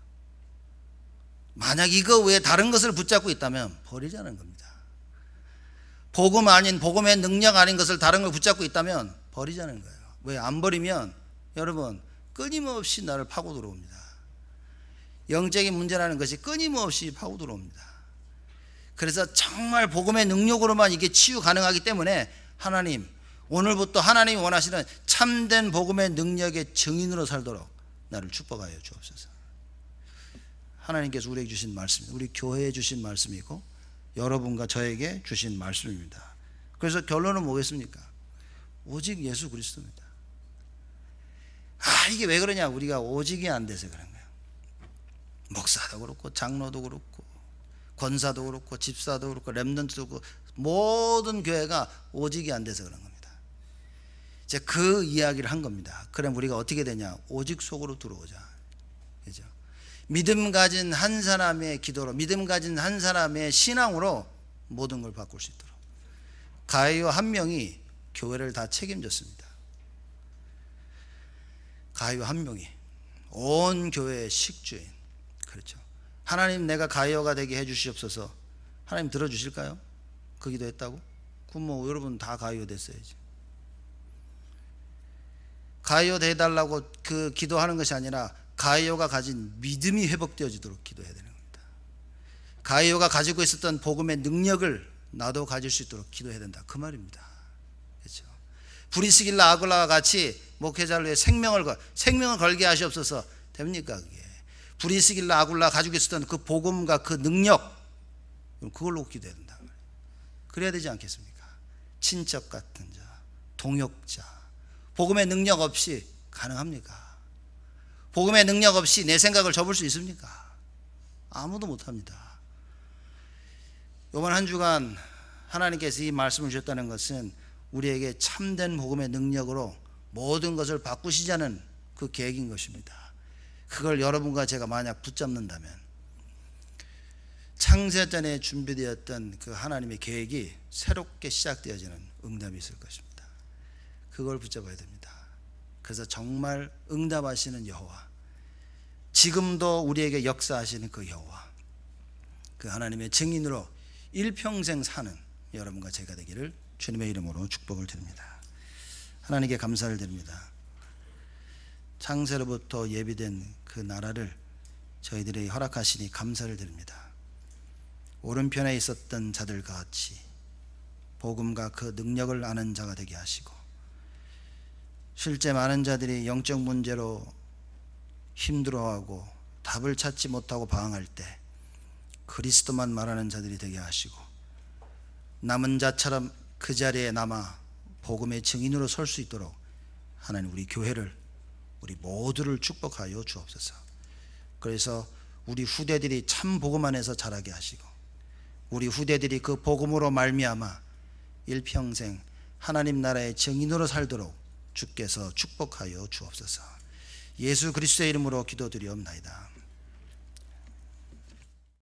만약 이거 외에 다른 것을 붙잡고 있다면 버리자는 겁니다. 복음 아닌 복음의 능력 아닌 것을 다른 걸 붙잡고 있다면 버리자는 거예요. 왜 안 버리면 여러분 끊임없이 나를 파고 들어옵니다. 영적인 문제라는 것이 끊임없이 파고 들어옵니다. 그래서 정말 복음의 능력으로만 이게 치유 가능하기 때문에 하나님 오늘부터 하나님이 원하시는 참된 복음의 능력의 증인으로 살도록 나를 축복하여 주옵소서. 하나님께서 우리에게 주신 말씀, 우리 교회에 주신 말씀이고 여러분과 저에게 주신 말씀입니다. 그래서 결론은 뭐겠습니까? 오직 예수 그리스도입니다. 아, 이게 왜 그러냐? 우리가 오직이 안 돼서 그런 거예요. 목사도 그렇고 장로도 그렇고 권사도 그렇고 집사도 그렇고 렘넌트도 그렇고 모든 교회가 오직이 안 돼서 그런 겁니다. 이제 그 이야기를 한 겁니다. 그럼 우리가 어떻게 되냐? 오직 속으로 들어오자. 믿음 가진 한 사람의 기도로 믿음 가진 한 사람의 신앙으로 모든 걸 바꿀 수 있도록 가이오 한 명이 교회를 다 책임졌습니다. 가이오 한 명이 온 교회의 식주인 그렇죠. 하나님 내가 가이오가 되게 해 주시옵소서. 하나님 들어 주실까요? 그 기도했다고? 그럼 뭐 여러분 다 가이오 됐어야지. 가이오 돼 달라고 그 기도하는 것이 아니라 가이오가 가진 믿음이 회복되어지도록 기도해야 되는 겁니다. 가이오가 가지고 있었던 복음의 능력을 나도 가질 수 있도록 기도해야 된다. 그 말입니다. 그렇죠? 브리스길라 아굴라와 같이 목회자를 위해 생명을 걸, 생명을 걸게 하시옵소서. 됩니까 그게? 브리스길라 아굴라 가지고 있었던 그 복음과 그 능력 그걸로 기도해야 된다. 그래야 되지 않겠습니까? 친척 같은 자, 동역자, 복음의 능력 없이 가능합니까? 복음의 능력 없이 내 생각을 접을 수 있습니까? 아무도 못합니다. 이번 한 주간 하나님께서 이 말씀을 주셨다는 것은 우리에게 참된 복음의 능력으로 모든 것을 바꾸시자는 그 계획인 것입니다. 그걸 여러분과 제가 만약 붙잡는다면 창세전에 준비되었던 그 하나님의 계획이 새롭게 시작되어지는 응답이 있을 것입니다. 그걸 붙잡아야 됩니다. 그래서 정말 응답하시는 여호와 지금도 우리에게 역사하시는 그 여호와 그 하나님의 증인으로 일평생 사는 여러분과 제가 되기를 주님의 이름으로 축복을 드립니다. 하나님께 감사를 드립니다. 창세로부터 예비된 그 나라를 저희들이 허락하시니 감사를 드립니다. 오른편에 있었던 자들과 같이 복음과 그 능력을 아는 자가 되게 하시고 실제 많은 자들이 영적 문제로 힘들어하고 답을 찾지 못하고 방황할 때 그리스도만 말하는 자들이 되게 하시고 남은 자처럼 그 자리에 남아 복음의 증인으로 설 수 있도록 하나님 우리 교회를 우리 모두를 축복하여 주옵소서. 그래서 우리 후대들이 참 복음 안에서 자라게 하시고 우리 후대들이 그 복음으로 말미암아 일평생 하나님 나라의 증인으로 살도록 주께서 축복하여 주옵소서. 예수 그리스도의 이름으로 기도드리옵나이다.